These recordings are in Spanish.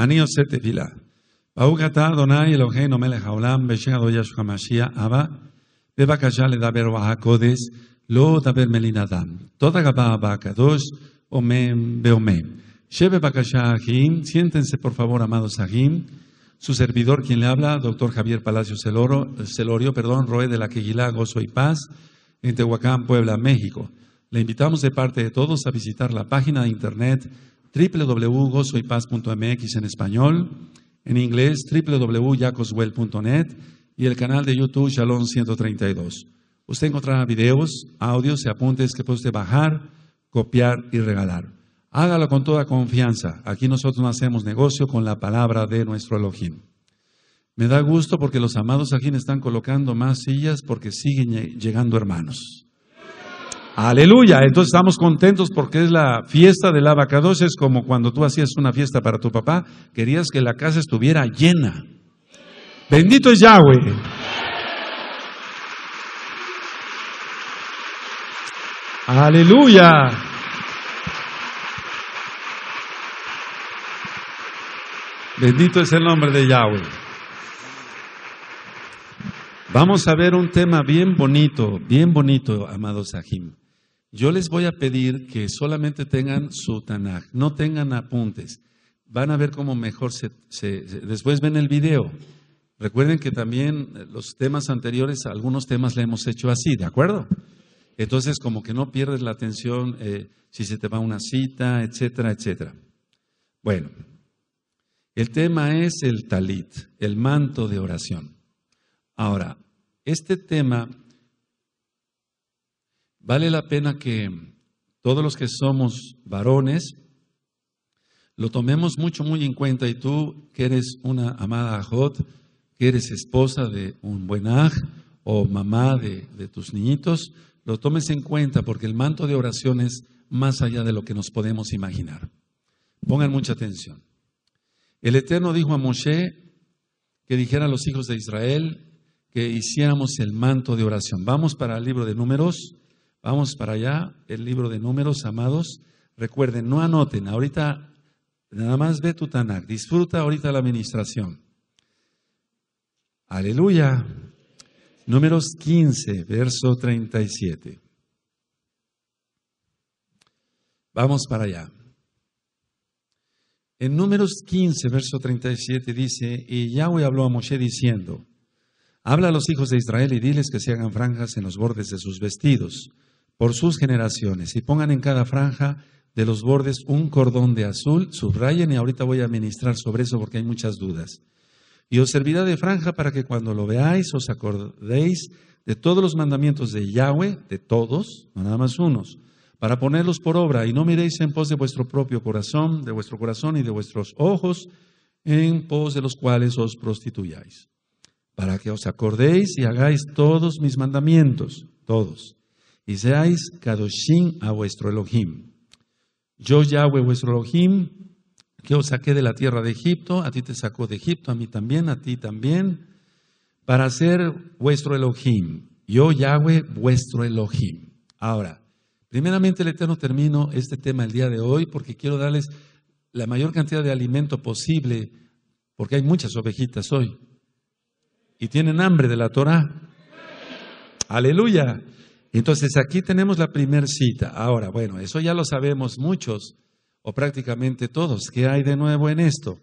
Aníos settevila. Pau gata, donay, el ojé, no mele jaulam, bechegado yashuka aba, de bacallá le da ver a acodes, lo da ver melina dam. Toda gaba a o me be o Lleve bacallá a Jim. Siéntense, por favor, amados a Jim. Su servidor, quien le habla, doctor Javier Palacio Celorio, perdón, Roe de la Queguilá, Gozo y Paz, en Tehuacán, Puebla, México. Le invitamos de parte de todos a visitar la página de internet www.gozoypaz.mx en español, en inglés www.yacoswell.net y el canal de YouTube Shalom 132. Usted encontrará videos, audios y apuntes que puede bajar, copiar y regalar. Hágalo con toda confianza. Aquí nosotros no hacemos negocio con la palabra de nuestro Elohim. Me da gusto porque los amados aquí están colocando más sillas porque siguen llegando hermanos. Aleluya. Entonces estamos contentos porque es la fiesta del abacados. Es como cuando tú hacías una fiesta para tu papá, querías que la casa estuviera llena. Bendito es Yahweh. Aleluya. Bendito es el nombre de Yahweh. Vamos a ver un tema bien bonito, bien bonito, amado Sahim. Yo les voy a pedir que solamente tengan su Tanaj, no tengan apuntes. Van a ver cómo mejor se, Después ven el video. Recuerden que también los temas anteriores, algunos temas le hemos hecho así, ¿de acuerdo? Entonces, como que no pierdes la atención eh, si se te va una cita, etcétera, etcétera. Bueno, el tema es el talit, el manto de oración. Ahora, este tema Vale la pena que todos los que somos varones lo tomemos mucho, muy en cuenta. Y tú, que eres una amada ajot, que eres esposa de un buen aj o mamá de, de tus niñitos, lo tomes en cuenta porque el manto de oración es más allá de lo que nos podemos imaginar. Pongan mucha atención. El Eterno dijo a Moshe que dijera a los hijos de Israel que hiciéramos el manto de oración. Vamos para el libro de números, Vamos para allá, el libro de números, amados. Recuerden, no anoten, ahorita nada más ve tu tanak, disfruta ahorita la administración. Aleluya. Números 15, verso 37. Vamos para allá. En números 15, verso 37 dice, y Yahweh habló a Moshe diciendo, habla a los hijos de Israel y diles que se hagan franjas en los bordes de sus vestidos por sus generaciones y pongan en cada franja de los bordes un cordón de azul, subrayen y ahorita voy a ministrar sobre eso porque hay muchas dudas. Y os servirá de franja para que cuando lo veáis os acordéis de todos los mandamientos de Yahweh, de todos, no nada más unos, para ponerlos por obra y no miréis en pos de vuestro propio corazón, de vuestro corazón y de vuestros ojos, en pos de los cuales os prostituyáis, para que os acordéis y hagáis todos mis mandamientos, todos y seáis Kadoshim a vuestro Elohim. Yo, Yahweh, vuestro Elohim, que os saqué de la tierra de Egipto, a ti te sacó de Egipto, a mí también, a ti también, para ser vuestro Elohim. Yo, Yahweh, vuestro Elohim. Ahora, primeramente el Eterno termino este tema el día de hoy porque quiero darles la mayor cantidad de alimento posible, porque hay muchas ovejitas hoy y tienen hambre de la Torah. Aleluya. Entonces aquí tenemos la primera cita. Ahora, bueno, eso ya lo sabemos muchos o prácticamente todos. ¿Qué hay de nuevo en esto?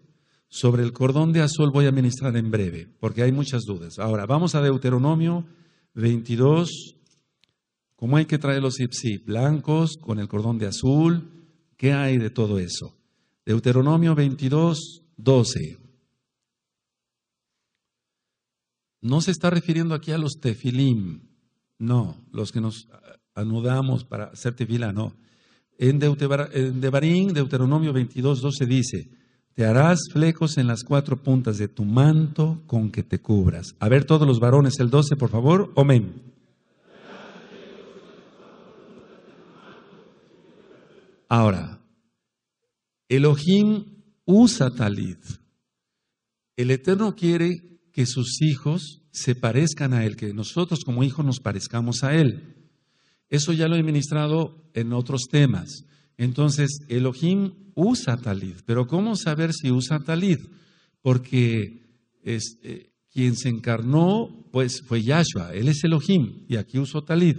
Sobre el cordón de azul voy a ministrar en breve, porque hay muchas dudas. Ahora, vamos a Deuteronomio 22. ¿Cómo hay que traer los ipsi? Blancos, con el cordón de azul. ¿Qué hay de todo eso? Deuteronomio 22, 12. No se está refiriendo aquí a los tefilim, no, los que nos anudamos para hacerte fila, no. En, Devarín, Deuteronomio 22, 12 dice, te harás flecos en las cuatro puntas de tu manto con que te cubras. A ver todos los varones, el 12, por favor, amén. Ahora, Elohim usa talid. El Eterno quiere que sus hijos se parezcan a Él, que nosotros como hijos nos parezcamos a Él. Eso ya lo he ministrado en otros temas. Entonces, Elohim usa talid, pero ¿cómo saber si usa talid? Porque eh, quien se encarnó pues, fue Yahshua, él es Elohim, y aquí usó talid.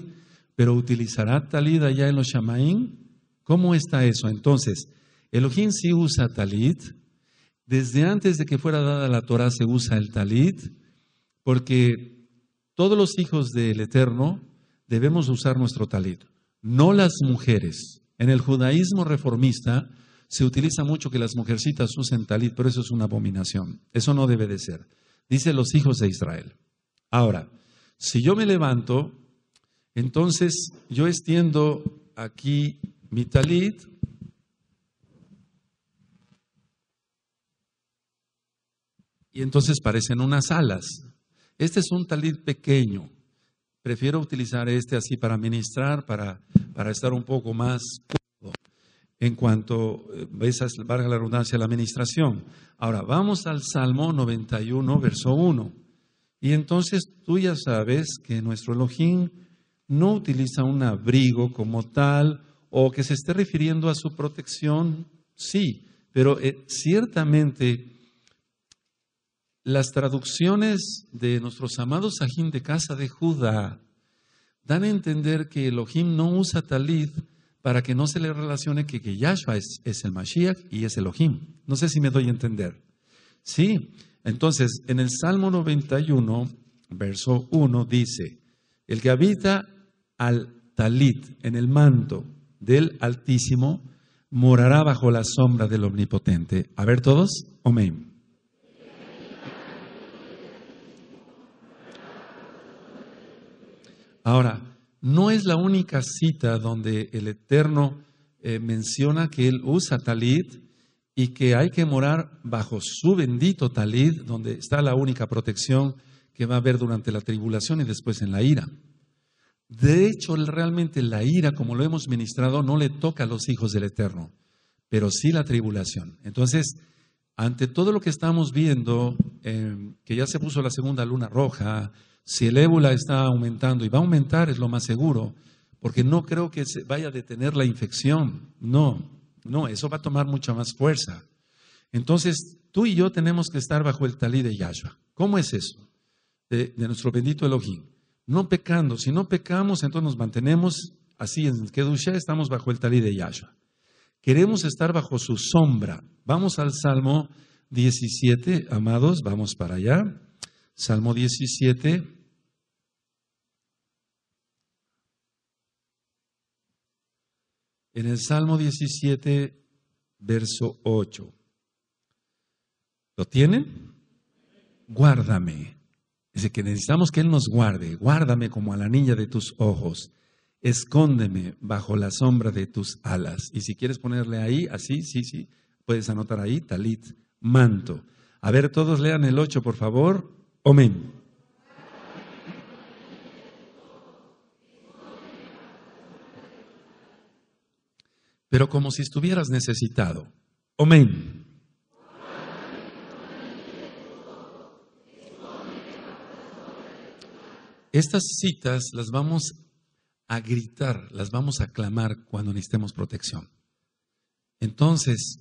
Pero ¿utilizará talid allá en los Shamaín? ¿Cómo está eso? Entonces, Elohim sí usa talid. Desde antes de que fuera dada la Torah se usa el Talit porque todos los hijos del Eterno debemos usar nuestro talit, no las mujeres. En el judaísmo reformista se utiliza mucho que las mujercitas usen talit, pero eso es una abominación. Eso no debe de ser. Dice los hijos de Israel. Ahora, si yo me levanto, entonces yo extiendo aquí mi talit, y entonces parecen unas alas. Este es un talit pequeño. Prefiero utilizar este así para ministrar, para, estar un poco más en cuanto, eh, esa es, valga la redundancia, la administración. Ahora, vamos al Salmo 91, verso 1. Y entonces tú ya sabes que nuestro Elohim no utiliza un abrigo como tal o que se esté refiriendo a su protección, sí, pero eh, ciertamente las traducciones de nuestros amados Sahim de casa de Judá dan a entender que Elohim no usa talit para que no se le relacione que, que Yahshua es, el Mashiach y es Elohim. No sé si me doy a entender. Sí, entonces en el Salmo 91, verso 1 dice, el que habita al talit, en el manto del Altísimo, morará bajo la sombra del Omnipotente. A ver todos, Ahora, no es la única cita donde el Eterno eh, menciona que Él usa talid y que hay que morar bajo su bendito talid, donde está la única protección que va a haber durante la tribulación y después en la ira. De hecho, realmente la ira, como lo hemos ministrado, no le toca a los hijos del Eterno, pero sí la tribulación. Entonces, ante todo lo que estamos viendo, eh, que ya se puso la segunda luna roja, si el ébola está aumentando y va a aumentar, es lo más seguro, porque no creo que se vaya a detener la infección. No, no, eso va a tomar mucha más fuerza. Entonces, tú y yo tenemos que estar bajo el talí de Yahshua. ¿Cómo es eso? De, nuestro bendito Elohim. No pecando. Si no pecamos, entonces nos mantenemos así en Kedusha estamos bajo el talí de Yahshua. Queremos estar bajo su sombra. Vamos al Salmo 17, amados, vamos para allá. Salmo 17. En el Salmo 17, verso 8. ¿Lo tienen? Guárdame. Dice que necesitamos que Él nos guarde. Guárdame como a la niña de tus ojos. Escóndeme bajo la sombra de tus alas. Y si quieres ponerle ahí, así, sí, sí, puedes anotar ahí, talit, manto. A ver, todos lean el 8, por favor. Amén. Pero como si estuvieras necesitado. Amén. Estas citas las vamos a gritar, las vamos a clamar cuando necesitemos protección. Entonces,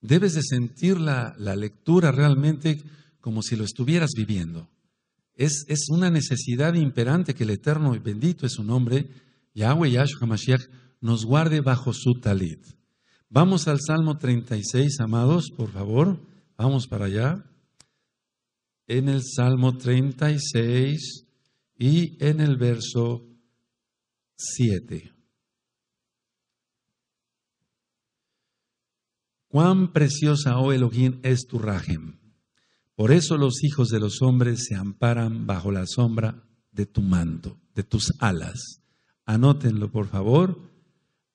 debes de sentir la lectura realmente como si lo estuvieras viviendo. Es, es una necesidad imperante que el Eterno y bendito es su nombre, Yahweh Yahshua Mashiach, nos guarde bajo su talit. Vamos al Salmo 36, amados, por favor. Vamos para allá. En el Salmo 36 y en el verso 7. Cuán preciosa, oh Elohim, es tu rajem por eso los hijos de los hombres se amparan bajo la sombra de tu manto, de tus alas. Anótenlo, por favor.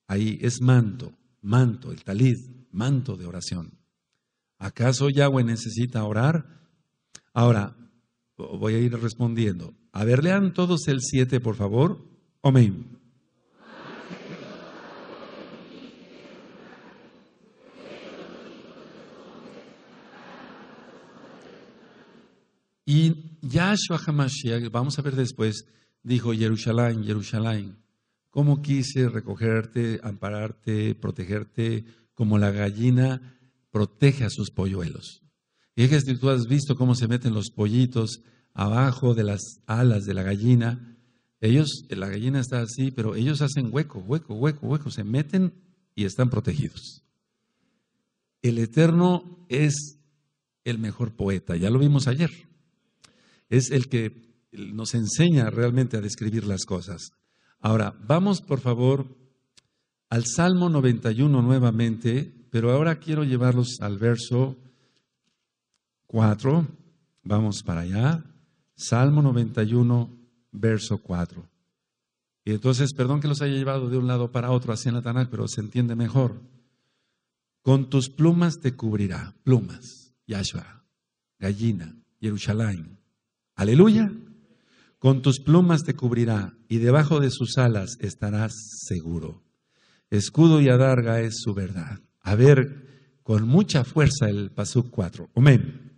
Ahí es manto, manto, el talid, manto de oración. ¿Acaso Yahweh necesita orar? Ahora, voy a ir respondiendo. A ver, lean todos el 7, por favor. Amén. Y Yahshua HaMashiach, vamos a ver después, dijo, Jerusalén, Jerusalén, ¿cómo quise recogerte, ampararte, protegerte, como la gallina protege a sus polluelos? Y es que tú has visto cómo se meten los pollitos abajo de las alas de la gallina. Ellos, la gallina está así, pero ellos hacen hueco, hueco, hueco, hueco, se meten y están protegidos. El Eterno es el mejor poeta, ya lo vimos ayer es el que nos enseña realmente a describir las cosas. Ahora, vamos por favor al Salmo 91 nuevamente, pero ahora quiero llevarlos al verso 4. Vamos para allá. Salmo 91, verso 4. Y entonces, perdón que los haya llevado de un lado para otro hacia tanal, pero se entiende mejor. Con tus plumas te cubrirá. Plumas, Yahshua, gallina, Jerusalén. Aleluya. Con tus plumas te cubrirá y debajo de sus alas estarás seguro. Escudo y adarga es su verdad. A ver, con mucha fuerza el pasú 4. Amén.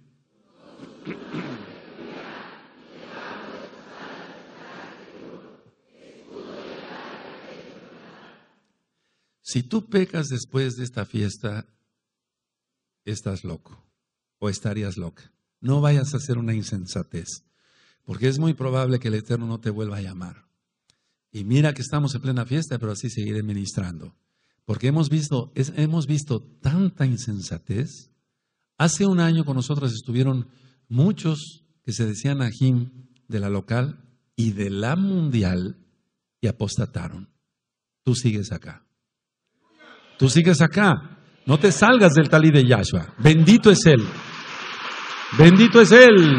Si tú pecas después de esta fiesta, estás loco o estarías loca. No vayas a hacer una insensatez porque es muy probable que el Eterno no te vuelva a llamar. Y mira que estamos en plena fiesta, pero así seguiré ministrando. Porque hemos visto, hemos visto tanta insensatez. Hace un año con nosotros estuvieron muchos que se decían a de la local y de la mundial y apostataron. Tú sigues acá. Tú sigues acá. No te salgas del talí de Yahshua. Bendito es Él. Bendito es Él.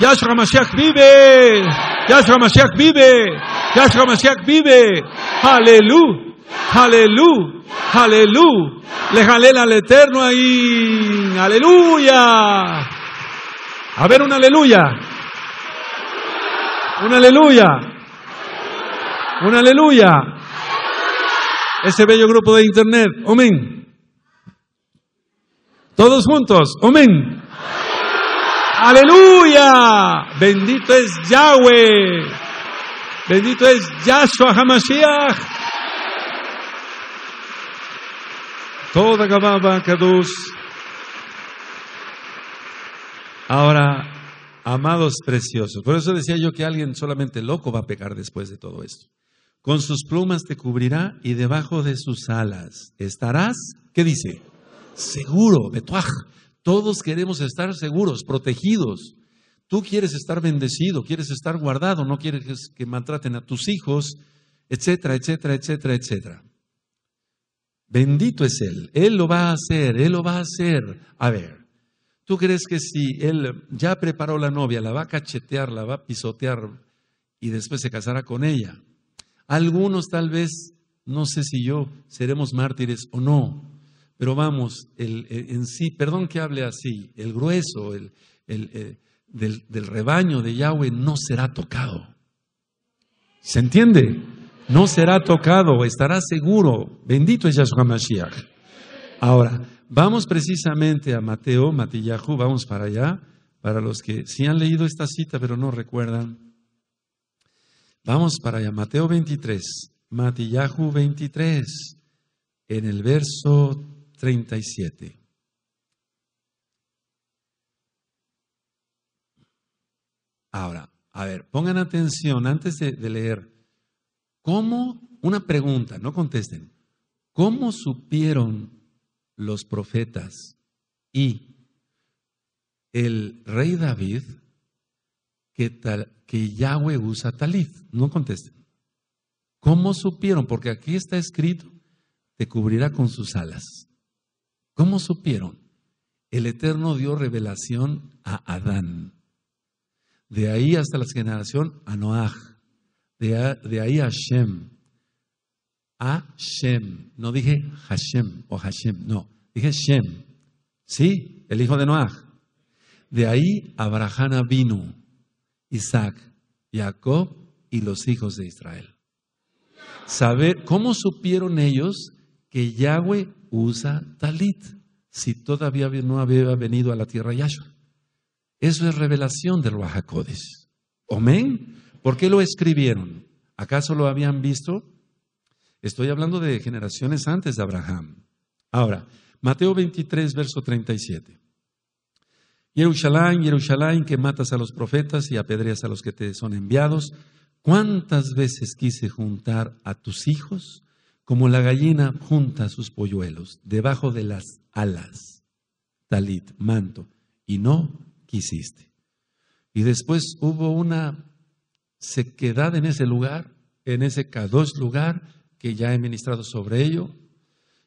Yahshua Mashiach vive. Yahshua Mashiach vive. Yahshua Mashiach vive. Aleluya. Aleluya. Aleluya. Le jalé al eterno ahí. Aleluya. A ver, un aleluya. Un aleluya. Un aleluya. Ese bello grupo de internet. Amén. Todos juntos. Amén. Aleluya. Bendito es Yahweh. Bendito es Yahshua Hamashiach. Toda Ahora, amados preciosos, por eso decía yo que alguien solamente loco va a pecar después de todo esto. Con sus plumas te cubrirá y debajo de sus alas estarás, ¿qué dice? Seguro, betuaj, todos queremos estar seguros, protegidos. Tú quieres estar bendecido, quieres estar guardado, no quieres que maltraten a tus hijos, etcétera, etcétera, etcétera, etcétera. Bendito es Él. Él lo va a hacer, Él lo va a hacer. A ver, ¿tú crees que si Él ya preparó la novia, la va a cachetear, la va a pisotear y después se casará con ella? Algunos tal vez, no sé si yo, seremos mártires o no. Pero vamos, el, e, en sí, perdón que hable así, el grueso e, del, rebaño de Yahweh no será tocado. ¿Se entiende? No será tocado, estará seguro. Bendito es Yahshua Mashiach. Ahora, vamos precisamente a Mateo, Matillahu, vamos para allá, para los que sí han leído esta cita pero no recuerdan. Vamos para allá, Mateo 23, Matillahu 23, en el verso 37. Ahora, a ver, pongan atención antes de, leer. ¿Cómo? Una pregunta, no contesten. ¿Cómo supieron los profetas y el rey David que, tal, que Yahweh usa talif? No contesten. ¿Cómo supieron? Porque aquí está escrito, te cubrirá con sus alas. ¿Cómo supieron? El Eterno dio revelación a Adán. De ahí hasta la generación a Noaj. De, ahí a Shem. A Shem. No dije Hashem o Hashem. No, dije Shem. ¿Sí? El hijo de Noah. De ahí Abraham vino, Isaac, Jacob y los hijos de Israel. Saber cómo supieron ellos que Yahweh usa talit, si todavía no había venido a la tierra Yahshua. Eso es revelación de del Wahakodes. ¿Amén? ¿Por qué lo escribieron? ¿Acaso lo habían visto? Estoy hablando de generaciones antes de Abraham. Ahora, Mateo 23, verso 37. Jerusalén, Jerusalén, que matas a los profetas y apedreas a los que te son enviados, ¿cuántas veces quise juntar a tus hijos como la gallina junta sus polluelos debajo de las alas, talit, manto, y no quisiste. Y después hubo una sequedad en ese lugar, en ese k lugar, que ya he ministrado sobre ello,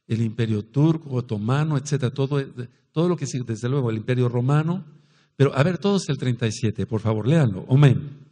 el imperio turco, otomano, etcétera, todo, lo que sigue desde luego, el imperio romano. Pero a ver todos el 37, por favor, léanlo. Amén.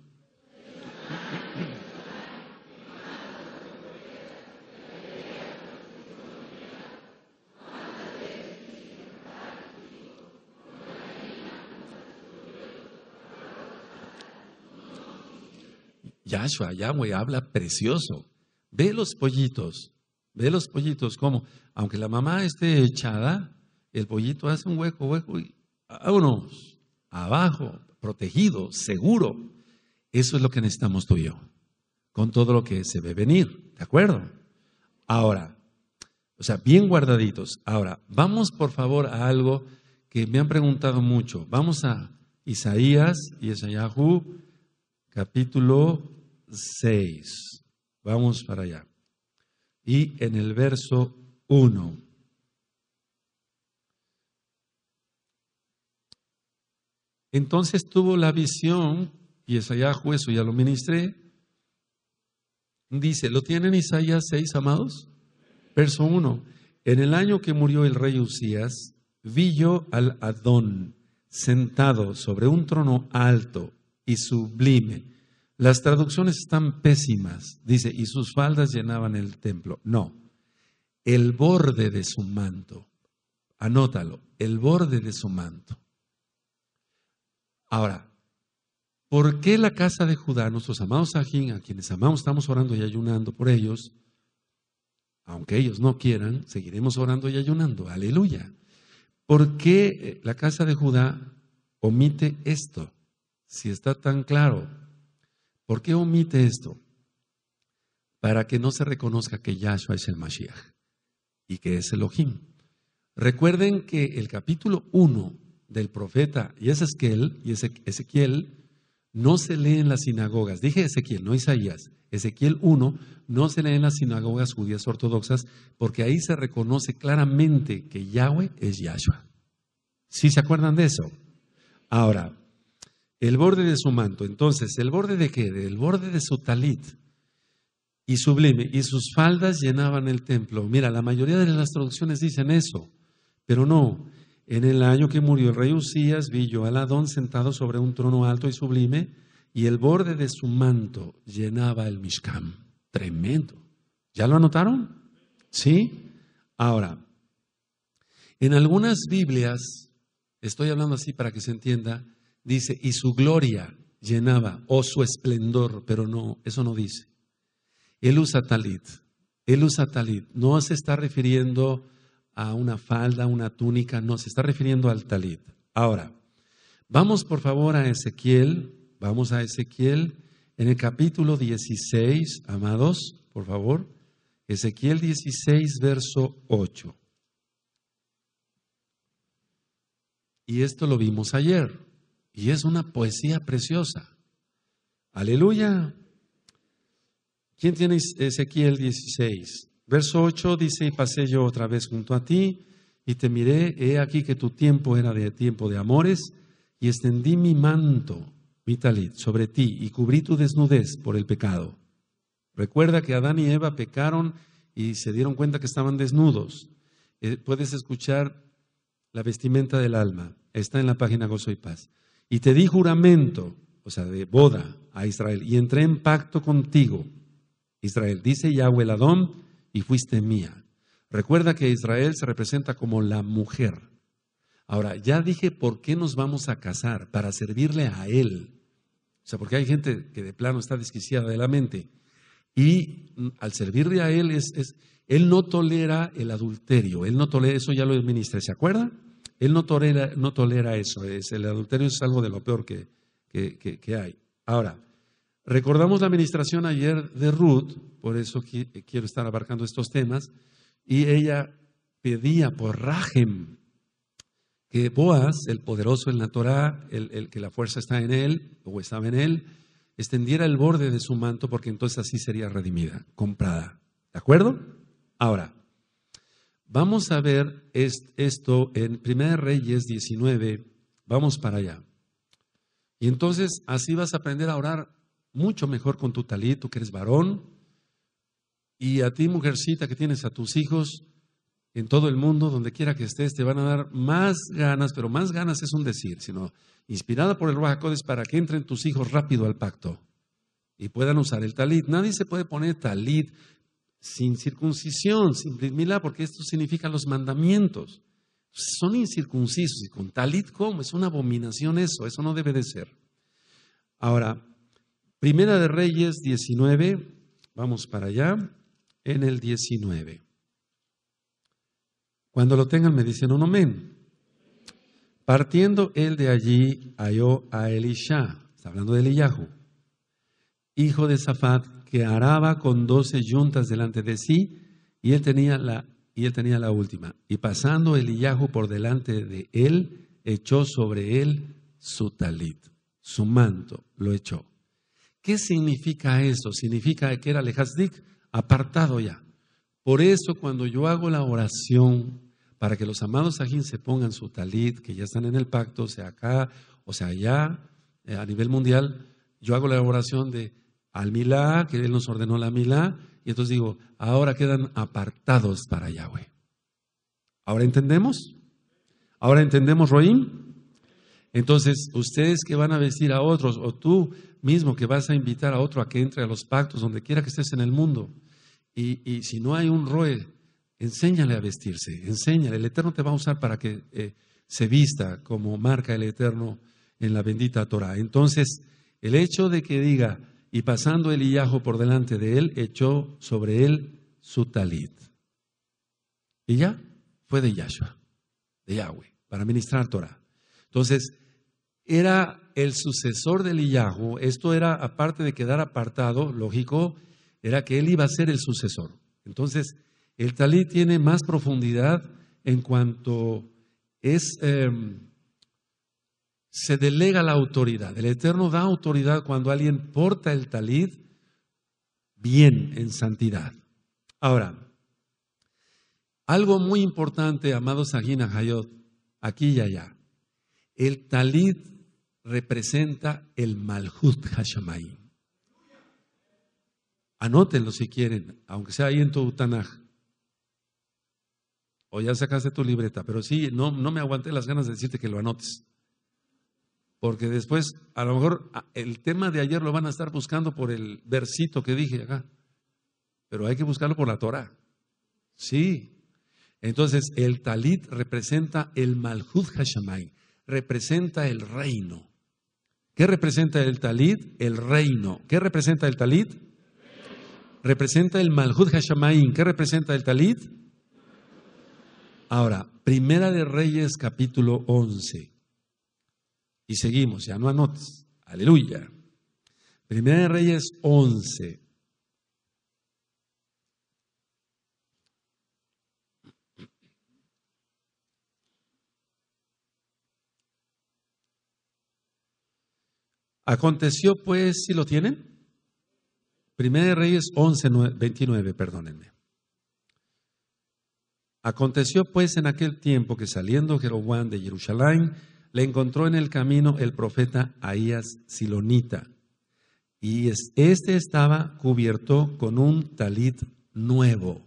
Yahshua, Yahweh habla precioso. Ve los pollitos, ve los pollitos como, aunque la mamá esté echada, el pollito hace un hueco, hueco, y abajo, protegido, seguro. Eso es lo que necesitamos tú y yo, con todo lo que se ve venir, ¿de acuerdo? Ahora, o sea, bien guardaditos. Ahora, vamos por favor a algo que me han preguntado mucho. Vamos a Isaías y Esayahu, capítulo 6. Vamos para allá. Y en el verso 1. Entonces tuvo la visión, y Isaías, eso ya lo ministré. Dice, ¿lo tienen Isaías 6, amados? Verso 1. En el año que murió el rey Usías, vi yo al Adón sentado sobre un trono alto y sublime las traducciones están pésimas. Dice, y sus faldas llenaban el templo. No, el borde de su manto. Anótalo, el borde de su manto. Ahora, ¿por qué la casa de Judá, nuestros amados ajín, a quienes amamos, estamos orando y ayunando por ellos? Aunque ellos no quieran, seguiremos orando y ayunando. Aleluya. ¿Por qué eh, la casa de Judá omite esto? Si está tan claro, ¿Por qué omite esto? Para que no se reconozca que Yahshua es el Mashiach y que es Elohim. Recuerden que el capítulo 1 del profeta y Ezequiel, y Ezequiel no se lee en las sinagogas. Dije Ezequiel, no Isaías. Ezequiel 1 no se lee en las sinagogas judías ortodoxas porque ahí se reconoce claramente que Yahweh es Yahshua. ¿Sí se acuerdan de eso? Ahora, el borde de su manto. Entonces, ¿el borde de qué? El borde de su talit. Y sublime, y sus faldas llenaban el templo. Mira, la mayoría de las traducciones dicen eso, pero no. En el año que murió el rey Usías, vi yo al Adón sentado sobre un trono alto y sublime, y el borde de su manto llenaba el Mishkam. Tremendo. ¿Ya lo anotaron? ¿Sí? Ahora, en algunas Biblias, estoy hablando así para que se entienda, Dice, y su gloria llenaba, o oh, su esplendor, pero no, eso no dice. Él usa talit, él usa talit, no se está refiriendo a una falda, una túnica, no, se está refiriendo al talit. Ahora, vamos por favor a Ezequiel, vamos a Ezequiel en el capítulo 16, amados, por favor, Ezequiel 16, verso 8. Y esto lo vimos ayer. Y es una poesía preciosa. Aleluya. ¿Quién tiene Ezequiel 16? Verso 8 dice, y pasé yo otra vez junto a ti, y te miré, he aquí que tu tiempo era de tiempo de amores, y extendí mi manto, mi talit, sobre ti, y cubrí tu desnudez por el pecado. Recuerda que Adán y Eva pecaron y se dieron cuenta que estaban desnudos. Eh, puedes escuchar la vestimenta del alma. Está en la página Gozo y Paz y te di juramento, o sea, de boda a Israel, y entré en pacto contigo, Israel, dice Yahweh el Adón, y fuiste mía. Recuerda que Israel se representa como la mujer. Ahora, ya dije por qué nos vamos a casar, para servirle a Él. O sea, porque hay gente que de plano está desquiciada de la mente. Y mm, al servirle a Él, es, Él no tolera el adulterio, Él no tolera, eso ya lo administré, ¿se acuerda? Él no tolera, eso. Es, el adulterio es algo de lo peor que, hay. Ahora, recordamos la administración ayer de Ruth, por eso quiero estar abarcando estos temas, y ella pedía por Rahem que Boaz, el poderoso en la el, el que la fuerza está en él o estaba en él, extendiera el borde de su manto porque entonces así sería redimida, comprada. ¿De acuerdo? Ahora, Vamos a ver esto en Primer Reyes 19. Vamos para allá. Y entonces así vas a aprender a orar mucho mejor con tu talit, tú que eres varón. Y a ti, mujercita, que tienes a tus hijos en todo el mundo, donde quiera que estés, te van a dar más ganas, pero más ganas es un decir, sino inspirada por el Ruajacodes para que entren tus hijos rápido al pacto y puedan usar el talit. Nadie se puede poner talit sin circuncisión, sin porque esto significa los mandamientos. Son incircuncisos y con talit como, es una abominación eso, eso no debe de ser. Ahora, Primera de Reyes 19, vamos para allá, en el 19. Cuando lo tengan me dicen un amén. Partiendo él de allí, halló a Elisha, está hablando de Eliyahu, hijo de Safat, que araba con doce yuntas delante de sí, y él tenía la, y él tenía la última. Y pasando el Eliyahu por delante de él, echó sobre él su talit, su manto, lo echó. ¿Qué significa eso? Significa que era lejazdik, apartado ya. Por eso cuando yo hago la oración para que los amados ajín se pongan su talit, que ya están en el pacto, sea acá o sea allá, eh, a nivel mundial, yo hago la oración de al Milá, que Él nos ordenó la Milá, y entonces digo, ahora quedan apartados para Yahweh. ¿Ahora entendemos? ¿Ahora entendemos, Roim? Entonces, ustedes que van a vestir a otros, o tú mismo que vas a invitar a otro a que entre a los pactos, donde quiera que estés en el mundo, y, si no hay un Roe, enséñale a vestirse, enséñale. El Eterno te va a usar para que eh, se vista como marca el Eterno en la bendita Torah. Entonces, el hecho de que diga, y pasando el iyahu por delante de él, echó sobre él su talit. Y ya fue de Yahshua, de Yahweh, para ministrar Torah. Entonces, era el sucesor del iyahu Esto era, aparte de quedar apartado, lógico, era que él iba a ser el sucesor. Entonces, el talit tiene más profundidad en cuanto es... Em, se delega la autoridad. El Eterno da autoridad cuando alguien porta el talid bien en santidad. Ahora, algo muy importante, amados Ajina Hayot, aquí y allá. El talid representa el Malhut Hashemayim. Anótenlo si quieren, aunque sea ahí en tu utanaj. O ya sacaste tu libreta, pero sí, no, no me aguanté las ganas de decirte que lo anotes porque después a lo mejor el tema de ayer lo van a estar buscando por el versito que dije acá, pero hay que buscarlo por la Torah. Sí. Entonces, el talit representa el malhud hashamay, representa el reino. ¿Qué representa el talit? El reino. ¿Qué representa el talit? Representa el malhud hashamayim. ¿Qué representa el talit? Ahora, Primera de Reyes capítulo 11. Y seguimos, ya no anotes. Aleluya. Primera de Reyes 11. Aconteció pues, si lo tienen, Primera de Reyes 11, 29, perdónenme. Aconteció pues en aquel tiempo que saliendo Jeroboam de Jerusalén, le encontró en el camino el profeta Ahías Silonita. Y este estaba cubierto con un talit nuevo.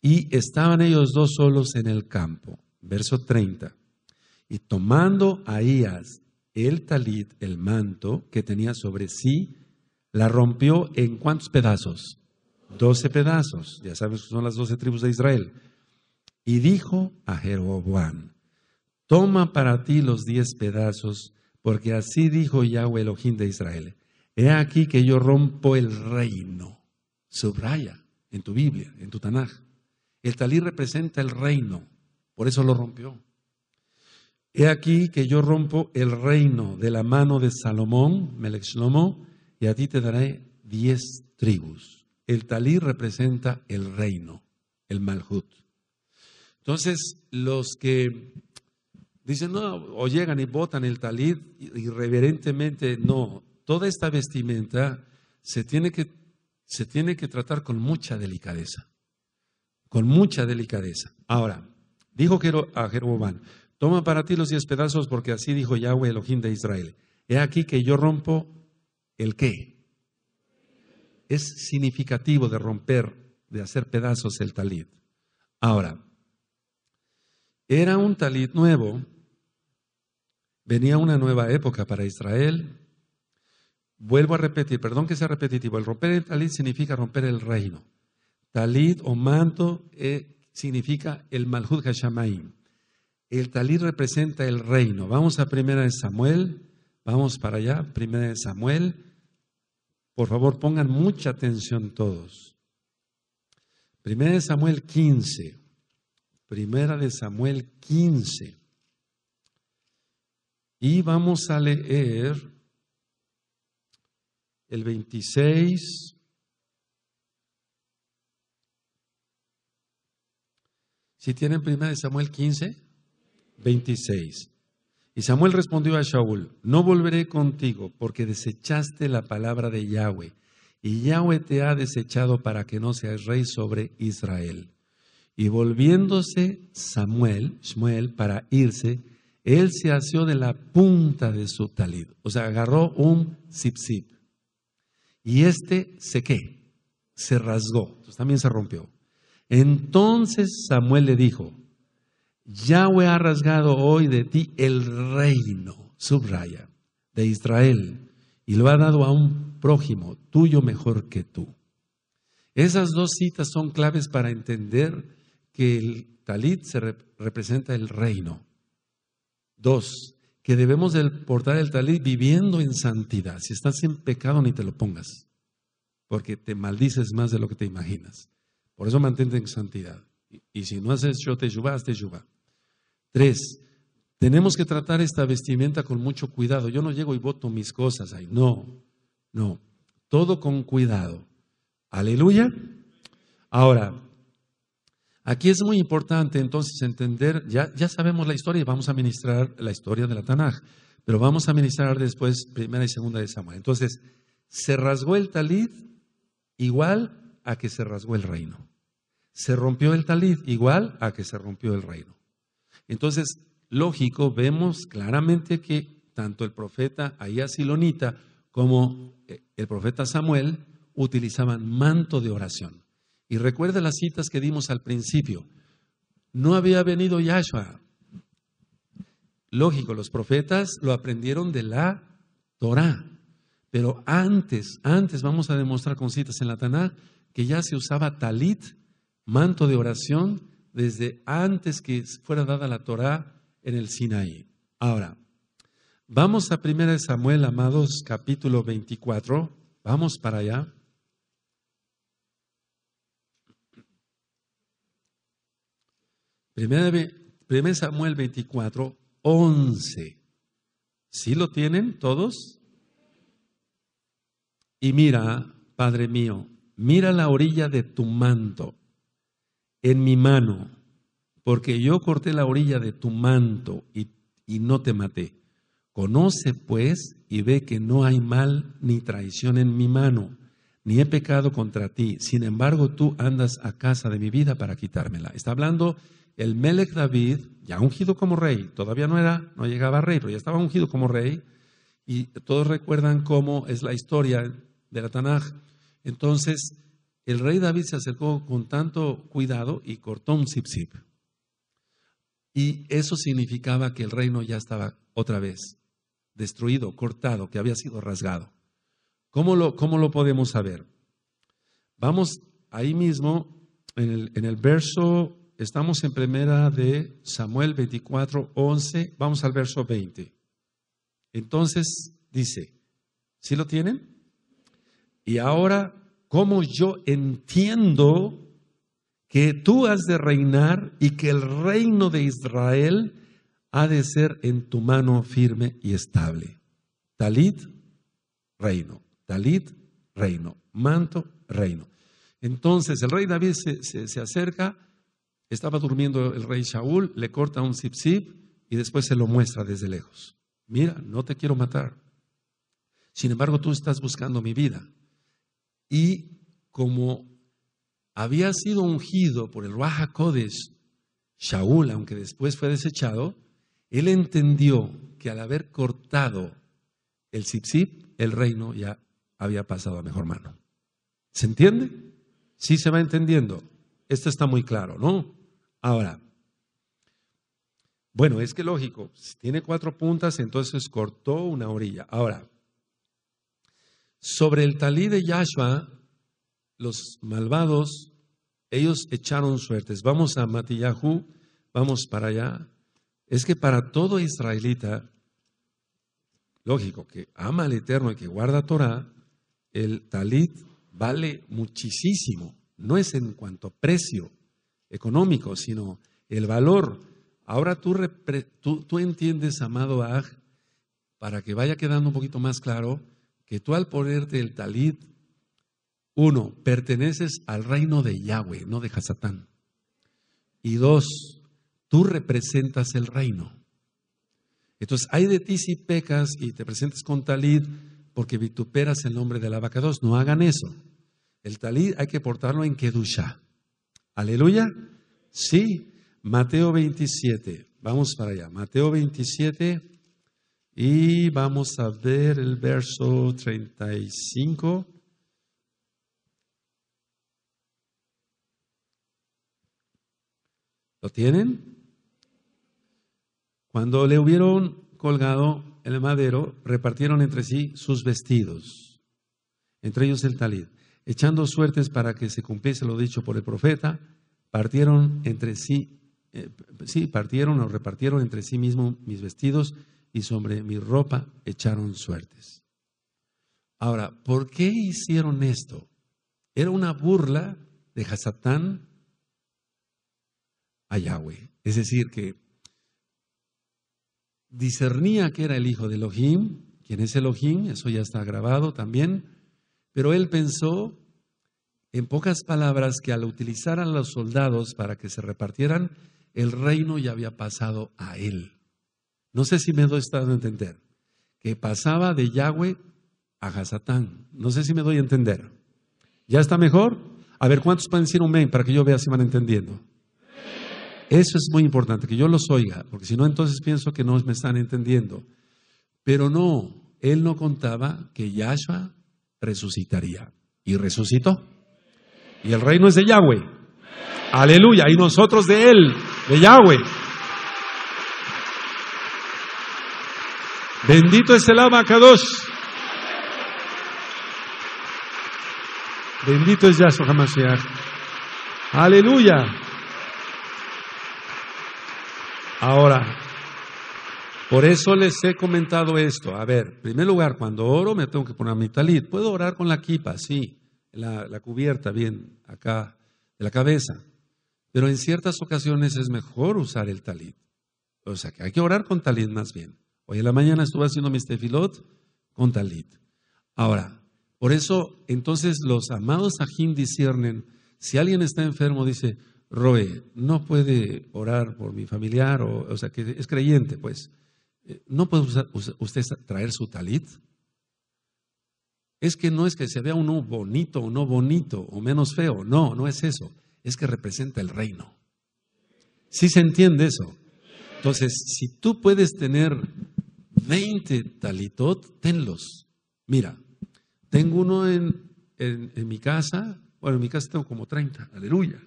Y estaban ellos dos solos en el campo. Verso 30. Y tomando Ahías el talit, el manto que tenía sobre sí, la rompió en cuántos pedazos? Doce pedazos. Ya sabes que son las doce tribus de Israel. Y dijo a Jeroboam, toma para ti los diez pedazos, porque así dijo Yahweh Elohim de Israel. He aquí que yo rompo el reino. Subraya en tu Biblia, en tu Tanaj. El talí representa el reino, por eso lo rompió. He aquí que yo rompo el reino de la mano de Salomón, Melech y a ti te daré diez tribus. El talí representa el reino, el Malhut. Entonces, los que Dicen, no, o llegan y botan el talid irreverentemente. No, toda esta vestimenta se tiene que, tratar con mucha delicadeza. Con mucha delicadeza. Ahora, dijo a Jeroboam, toma para ti los diez pedazos porque así dijo Yahweh Elohim de Israel. He aquí que yo rompo el qué. Es significativo de romper, de hacer pedazos el talid. Ahora, era un talit nuevo Venía una nueva época para Israel. Vuelvo a repetir, perdón que sea repetitivo, el romper el talit significa romper el reino. Talid o manto eh, significa el Malhud shamaim El talid representa el reino. Vamos a primera de Samuel, vamos para allá, primera de Samuel. Por favor, pongan mucha atención todos. Primera de Samuel 15. Primera de Samuel 15. Y vamos a leer el 26. Si tienen primera de Samuel 15, 26. Y Samuel respondió a Shaul, no volveré contigo porque desechaste la palabra de Yahweh, y Yahweh te ha desechado para que no seas rey sobre Israel. Y volviéndose Samuel, Shmuel, para irse, él se asió de la punta de su talid, o sea, agarró un zip-zip. Y este se qué? Se rasgó, Entonces, también se rompió. Entonces Samuel le dijo, Yahweh ha rasgado hoy de ti el reino, subraya, de Israel, y lo ha dado a un prójimo tuyo mejor que tú. Esas dos citas son claves para entender que el talit se representa el reino Dos, que debemos portar el talit viviendo en santidad. Si estás en pecado, ni te lo pongas, porque te maldices más de lo que te imaginas. Por eso mantente en santidad. Y, si no haces yo te yubá, te yubá. Tres, tenemos que tratar esta vestimenta con mucho cuidado. Yo no llego y voto mis cosas ahí. No, no. Todo con cuidado. Aleluya. Ahora, Aquí es muy importante entonces entender, ya, sabemos la historia y vamos a ministrar la historia de la Tanaj, pero vamos a ministrar después primera y segunda de Samuel. Entonces, se rasgó el talid igual a que se rasgó el reino. Se rompió el talid igual a que se rompió el reino. Entonces, lógico, vemos claramente que tanto el profeta Ahías Silonita como eh, el profeta Samuel utilizaban manto de oración. Y recuerda las citas que dimos al principio. No había venido Yahshua. Lógico, los profetas lo aprendieron de la Torá. Pero antes, antes vamos a demostrar con citas en la Taná que ya se usaba talit, manto de oración, desde antes que fuera dada la Torá en el Sinaí. Ahora, vamos a 1 Samuel, amados, capítulo 24. Vamos para allá. Primera Samuel 24, 11. ¿Sí lo tienen todos? Y mira, Padre mío, mira la orilla de tu manto en mi mano, porque yo corté la orilla de tu manto y, y no te maté. Conoce pues y ve que no hay mal ni traición en mi mano, ni he pecado contra ti. Sin embargo, tú andas a casa de mi vida para quitármela. Está hablando el Melech David, ya ungido como rey, todavía no era, no llegaba a rey, pero ya estaba ungido como rey, y todos recuerdan cómo es la historia de la Tanaj. Entonces, el rey David se acercó con tanto cuidado y cortó un zip-zip. Y eso significaba que el reino ya estaba otra vez destruido, cortado, que había sido rasgado. ¿Cómo lo, podemos saber? Vamos ahí mismo, en el verso Estamos en primera de Samuel 24, 11. Vamos al verso 20. Entonces dice, ¿sí lo tienen? Y ahora, como yo entiendo que tú has de reinar y que el reino de Israel ha de ser en tu mano firme y estable. Talit, reino. Talit, reino. Manto, reino. Entonces el rey David se acerca estaba durmiendo el rey Shaul, le corta un zip zip y después se lo muestra desde lejos. Mira, no te quiero matar. Sin embargo, tú estás buscando mi vida. Y como había sido ungido por el Raja Kodesh, Shaul, aunque después fue desechado, él entendió que al haber cortado el zip el reino ya había pasado a mejor mano. ¿Se entiende? Sí se va entendiendo. Esto está muy claro, ¿no? Ahora, bueno, es que lógico, si tiene cuatro puntas, entonces cortó una orilla. Ahora, sobre el talí de Yashua, los malvados, ellos echaron suertes. Vamos a Matiyahú, vamos para allá. Es que para todo israelita, lógico, que ama al Eterno y que guarda Torah, el talit vale muchísimo. No es en cuanto a precio económico, sino el valor. Ahora tú, entiendes, amado Aj, para que vaya quedando un poquito más claro, que tú al ponerte el talid, uno, perteneces al reino de Yahweh, no de Hasatán. Y dos, tú representas el reino. Entonces, hay de ti si pecas y te presentas con talid porque vituperas el nombre de la vaca dos. No hagan eso. El talid hay que portarlo en Kedusha. Aleluya. Sí. Mateo 27. Vamos para allá. Mateo 27. Y vamos a ver el verso 35. ¿Lo tienen? Cuando le hubieron colgado el madero, repartieron entre sí sus vestidos, entre ellos el talid echando suertes para que se cumpliese lo dicho por el profeta, partieron entre sí, eh, sí, partieron o repartieron entre sí mismos mis vestidos y sobre mi ropa echaron suertes. Ahora, ¿por qué hicieron esto? Era una burla de Hasatán a Yahweh. Es decir, que discernía que era el hijo de Elohim, quien es Elohim, eso ya está grabado también, pero él pensó, en pocas palabras, que al utilizar a los soldados para que se repartieran, el reino ya había pasado a él. No sé si me doy a entender. Que pasaba de Yahweh a Jazatán. No sé si me doy a entender. ¿Ya está mejor? A ver, ¿cuántos pueden decir un men para que yo vea si van entendiendo? Eso es muy importante, que yo los oiga, porque si no, entonces pienso que no me están entendiendo. Pero no, él no contaba que Yahshua resucitaría. Y resucitó. Y el reino es de Yahweh. Aleluya. Y nosotros de Él, de Yahweh. Bendito es el Kadosh. Bendito es Yahshua Hamashiach. Aleluya. Ahora, por eso les he comentado esto. A ver, en primer lugar, cuando oro me tengo que poner mi talit. Puedo orar con la kipa, sí, la, cubierta, bien, acá, de la cabeza. Pero en ciertas ocasiones es mejor usar el talit. O sea, que hay que orar con talit más bien. Hoy en la mañana estuve haciendo mis tefilot con talit. Ahora, por eso entonces los amados ajín disciernen, si alguien está enfermo dice, Roe, no puede orar por mi familiar, o sea, que es creyente, pues. Eh, no puede usted traer su talit. Es que no es que se vea uno bonito o no bonito o menos feo, no, no es eso, es que representa el reino. ¿Sí se entiende eso? Entonces, si tú puedes tener 20 talitot, tenlos. Mira, tengo uno en, en mi casa, bueno, en mi casa tengo como 30, aleluya.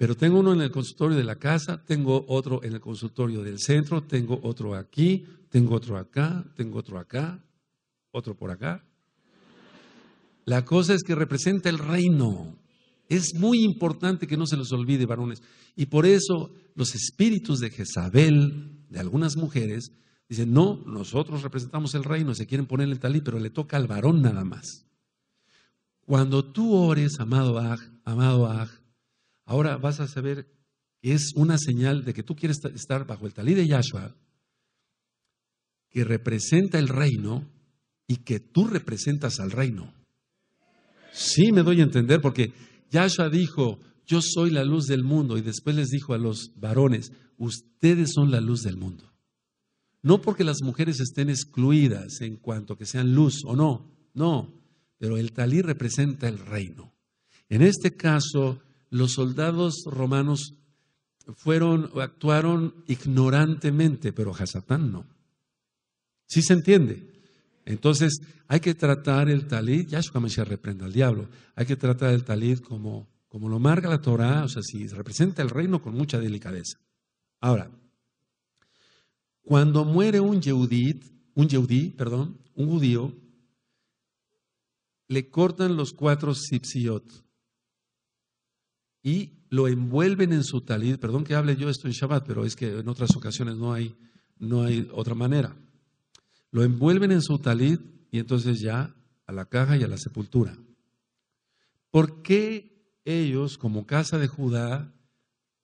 Pero tengo uno en el consultorio de la casa, tengo otro en el consultorio del centro, tengo otro aquí, tengo otro acá, tengo otro acá, otro por acá. La cosa es que representa el reino. Es muy importante que no se los olvide, varones. Y por eso los espíritus de Jezabel, de algunas mujeres, dicen, no, nosotros representamos el reino, se quieren poner el talí, pero le toca al varón nada más. Cuando tú ores, amado Aj, amado Aj, ahora vas a saber que es una señal de que tú quieres estar bajo el talí de Yahshua, que representa el reino y que tú representas al reino. Sí, me doy a entender, porque Yahshua dijo, yo soy la luz del mundo, y después les dijo a los varones, ustedes son la luz del mundo. No porque las mujeres estén excluidas en cuanto que sean luz o no, no, pero el talí representa el reino. En este caso, los soldados romanos fueron o actuaron ignorantemente, pero Hasatán no. ¿Sí se entiende? Entonces, hay que tratar el talit, Yahshua se reprenda al diablo, hay que tratar el talit como, como lo marca la Torah, o sea, si representa el reino con mucha delicadeza. Ahora, cuando muere un yehudit, un perdón, un judío, le cortan los cuatro sipsiot, y lo envuelven en su talid. Perdón que hable yo esto en Shabbat, pero es que en otras ocasiones no hay, otra manera. Lo envuelven en su talid y entonces ya a la caja y a la sepultura. ¿Por qué ellos, como casa de Judá,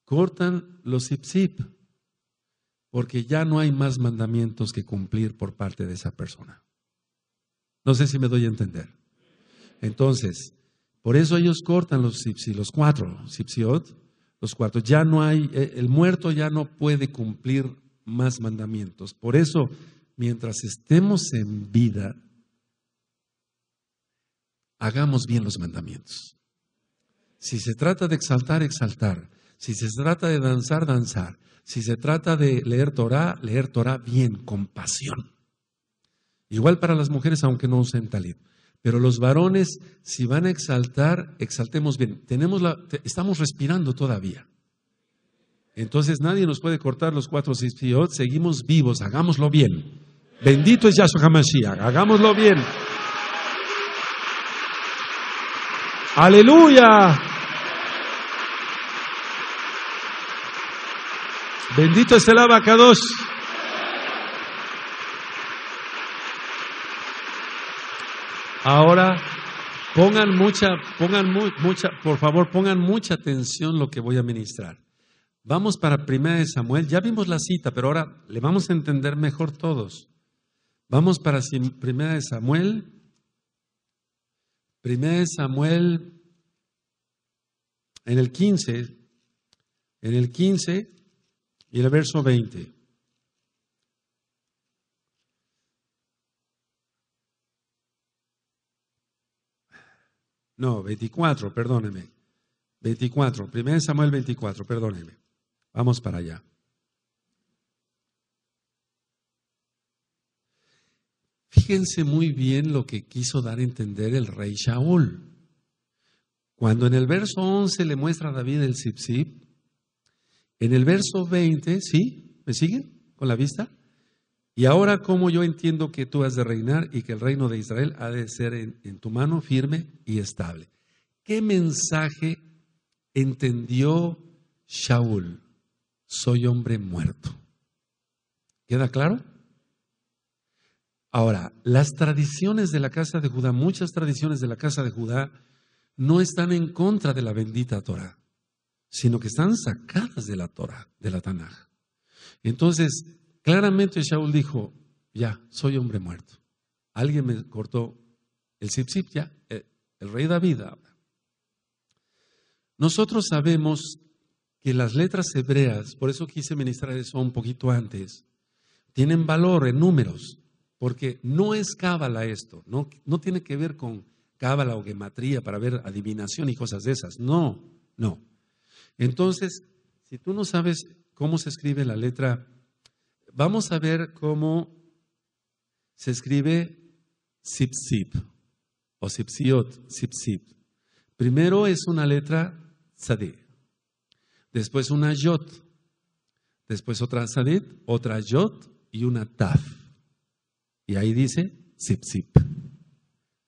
cortan los zip Porque ya no hay más mandamientos que cumplir por parte de esa persona. No sé si me doy a entender. Entonces, por eso ellos cortan los sipsi, los cuatro, sipsiot, los cuatro. Ya no hay, eh, el muerto ya no puede cumplir más mandamientos. Por eso, mientras estemos en vida, hagamos bien los mandamientos. Si se trata de exaltar, exaltar. Si se trata de danzar, danzar. Si se trata de leer Torah, leer Torah bien, con pasión. Igual para las mujeres, aunque no usen talit. Pero los varones, si van a exaltar, exaltemos bien. Tenemos la, estamos respirando todavía. Entonces nadie nos puede cortar los cuatro siftiot, oh, seguimos vivos, hagámoslo bien. Bendito es Yahshua HaMashiach, hagámoslo bien. Aleluya. Bendito es el abacados. Ahora, pongan mucha, pongan mucha, por favor, pongan mucha atención lo que voy a ministrar. Vamos para Primera de Samuel, ya vimos la cita, pero ahora le vamos a entender mejor todos. Vamos para Primera de Samuel. Primera de Samuel en el 15, en el 15 y el verso 20. No, 24, perdóneme. 24, 1 Samuel 24, perdóneme. Vamos para allá. Fíjense muy bien lo que quiso dar a entender el rey Shaul. Cuando en el verso 11 le muestra a David el Sipsip, en el verso 20, ¿sí? ¿Me siguen con la vista? Y ahora, como yo entiendo que tú has de reinar y que el reino de Israel ha de ser en, tu mano firme y estable. ¿Qué mensaje entendió Shaul? Soy hombre muerto. ¿Queda claro? Ahora, las tradiciones de la casa de Judá, muchas tradiciones de la casa de Judá, no están en contra de la bendita Torah, sino que están sacadas de la Torah, de la Tanaj. Entonces, Claramente Shaul dijo, ya, soy hombre muerto. Alguien me cortó el zip ya, eh, el, rey David Nosotros sabemos que las letras hebreas, por eso quise ministrar eso un poquito antes, tienen valor en números, porque no es cábala esto, no, no tiene que ver con cábala o gematría para ver adivinación y cosas de esas, no, no. Entonces, si tú no sabes cómo se escribe la letra vamos a ver cómo se escribe Sipsip o Sipsiot, Sipsip. Primero es una letra Sadeh, después una Yot, después otra Sadeh, otra Yot y una Taf. Y ahí dice Sipsip.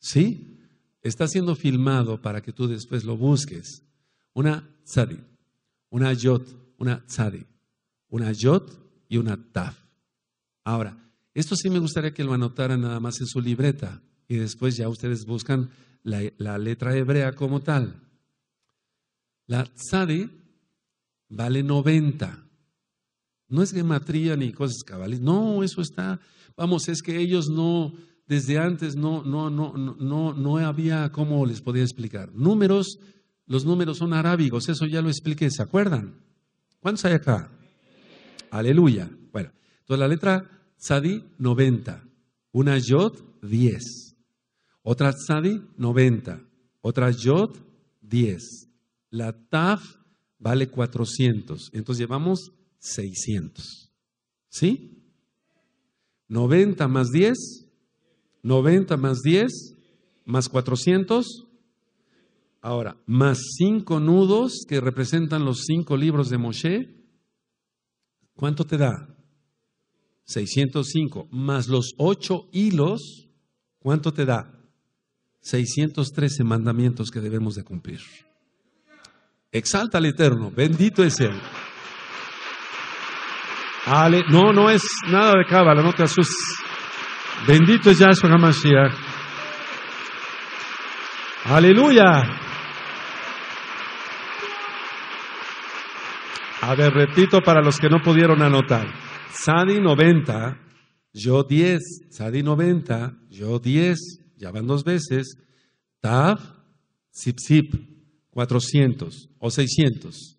¿Sí? Está siendo filmado para que tú después lo busques. Una Sadeh, una Yot, una Sadeh, una Yot y una TAF. Ahora, esto sí me gustaría que lo anotaran nada más en su libreta y después ya ustedes buscan la, letra hebrea como tal. La tzadi vale 90. No es gematría ni cosas cabales. No, eso está. Vamos, es que ellos no, desde antes no, no, no, no, no había cómo les podía explicar. Números, los números son arábigos, eso ya lo expliqué, ¿se acuerdan? ¿Cuántos hay acá? Aleluya. Bueno, entonces la letra Sadi 90, una Yod 10, otra Sadi 90, otra Yod 10, la Taf vale 400, entonces llevamos 600. ¿Sí? 90 más 10, 90 más 10, más 400. Ahora, más 5 nudos que representan los 5 libros de Moshe, ¿Cuánto te da? 605. Más los ocho hilos, ¿cuánto te da? 613 mandamientos que debemos de cumplir. Exalta al Eterno, bendito es Él. no, no es nada de cábala, no te asustes. Bendito es Yahshua HaMashiach. Aleluya. A ver, repito para los que no pudieron anotar. Sadi 90, yo 10. Sadi 90, yo 10. Ya van dos veces. Tav, Sip Sip, 400 o 600.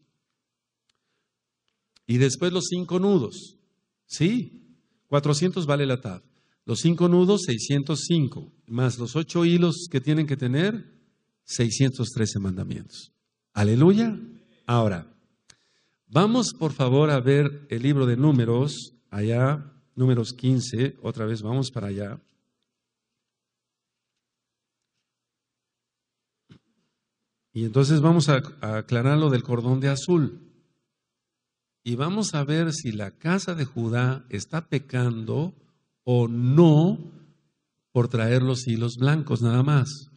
Y después los cinco nudos. Sí, 400 vale la Tav. Los cinco nudos, 605. Más los ocho hilos que tienen que tener, 613 mandamientos. Aleluya. Ahora, Vamos por favor a ver el libro de números, allá, números 15, otra vez vamos para allá. Y entonces vamos a, aclarar lo del cordón de azul. Y vamos a ver si la casa de Judá está pecando o no por traer los hilos blancos nada más.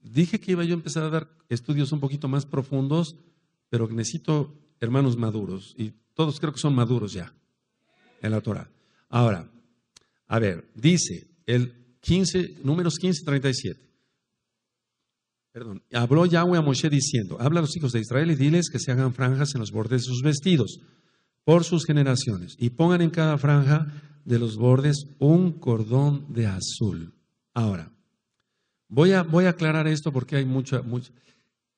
Dije que iba yo a empezar a dar estudios un poquito más profundos, pero necesito hermanos maduros, y todos creo que son maduros ya en la Torah. Ahora, a ver, dice el 15, números 15, 37. Perdón, habló Yahweh a Moshe diciendo, habla a los hijos de Israel y diles que se hagan franjas en los bordes de sus vestidos por sus generaciones y pongan en cada franja de los bordes un cordón de azul. Ahora, voy a, voy a aclarar esto porque hay mucha, mucha.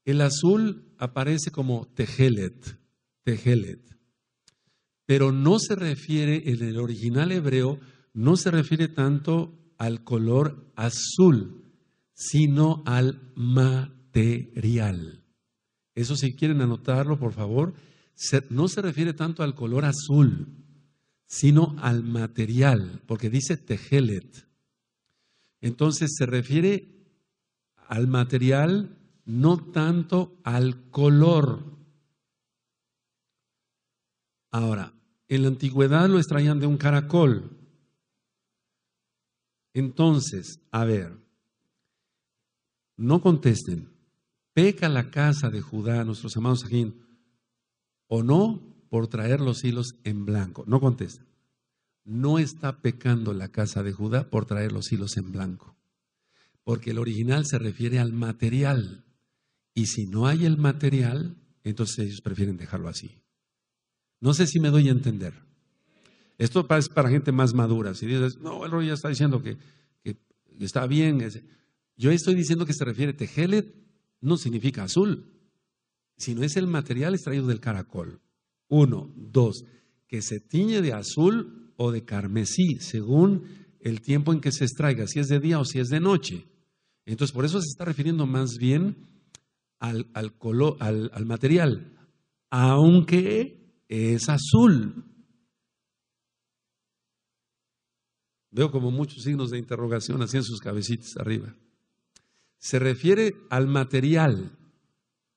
El azul aparece como tejelet, Tejelet. Pero no se refiere, en el original hebreo, no se refiere tanto al color azul, sino al material. Eso si quieren anotarlo, por favor, no se refiere tanto al color azul, sino al material, porque dice tejelet. Entonces se refiere al material, no tanto al color. Ahora, en la antigüedad lo extraían de un caracol. Entonces, a ver, no contesten. ¿Peca la casa de Judá, nuestros amados aquí, o no por traer los hilos en blanco? No contesten. No está pecando la casa de Judá por traer los hilos en blanco, porque el original se refiere al material. Y si no hay el material, entonces ellos prefieren dejarlo así. No sé si me doy a entender. Esto es para gente más madura. Si dices, no, el rollo ya está diciendo que, que está bien. Yo estoy diciendo que se refiere, tejelet no significa azul, sino es el material extraído del caracol. Uno, dos, que se tiñe de azul o de carmesí, según el tiempo en que se extraiga, si es de día o si es de noche. Entonces, por eso se está refiriendo más bien al, color, al material, aunque es azul. Veo como muchos signos de interrogación así en sus cabecitas arriba. Se refiere al material,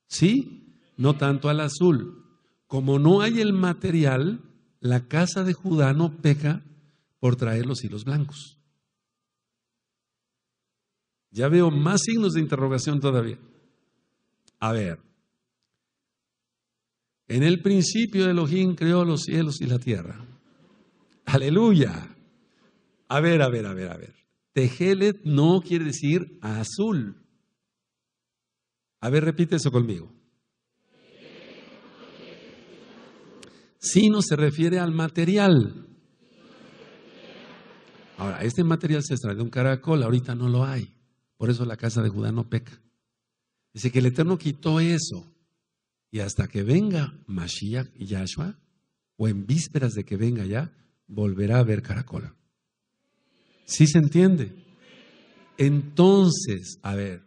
¿sí? No tanto al azul. Como no hay el material, la casa de Judá no peca por traer los hilos blancos. Ya veo más signos de interrogación todavía. A ver, en el principio Elohim creó los cielos y la tierra. Aleluya. A ver, a ver, a ver, a ver. Tejelet no quiere decir azul. A ver, repite eso conmigo. Sino se refiere al material. Ahora, este material se extrae de un caracol, ahorita no lo hay. Por eso la casa de Judá no peca. Dice que el Eterno quitó eso y hasta que venga Mashiach y Yahshua, o en vísperas de que venga ya, volverá a ver caracola. ¿Sí se entiende? Entonces, a ver,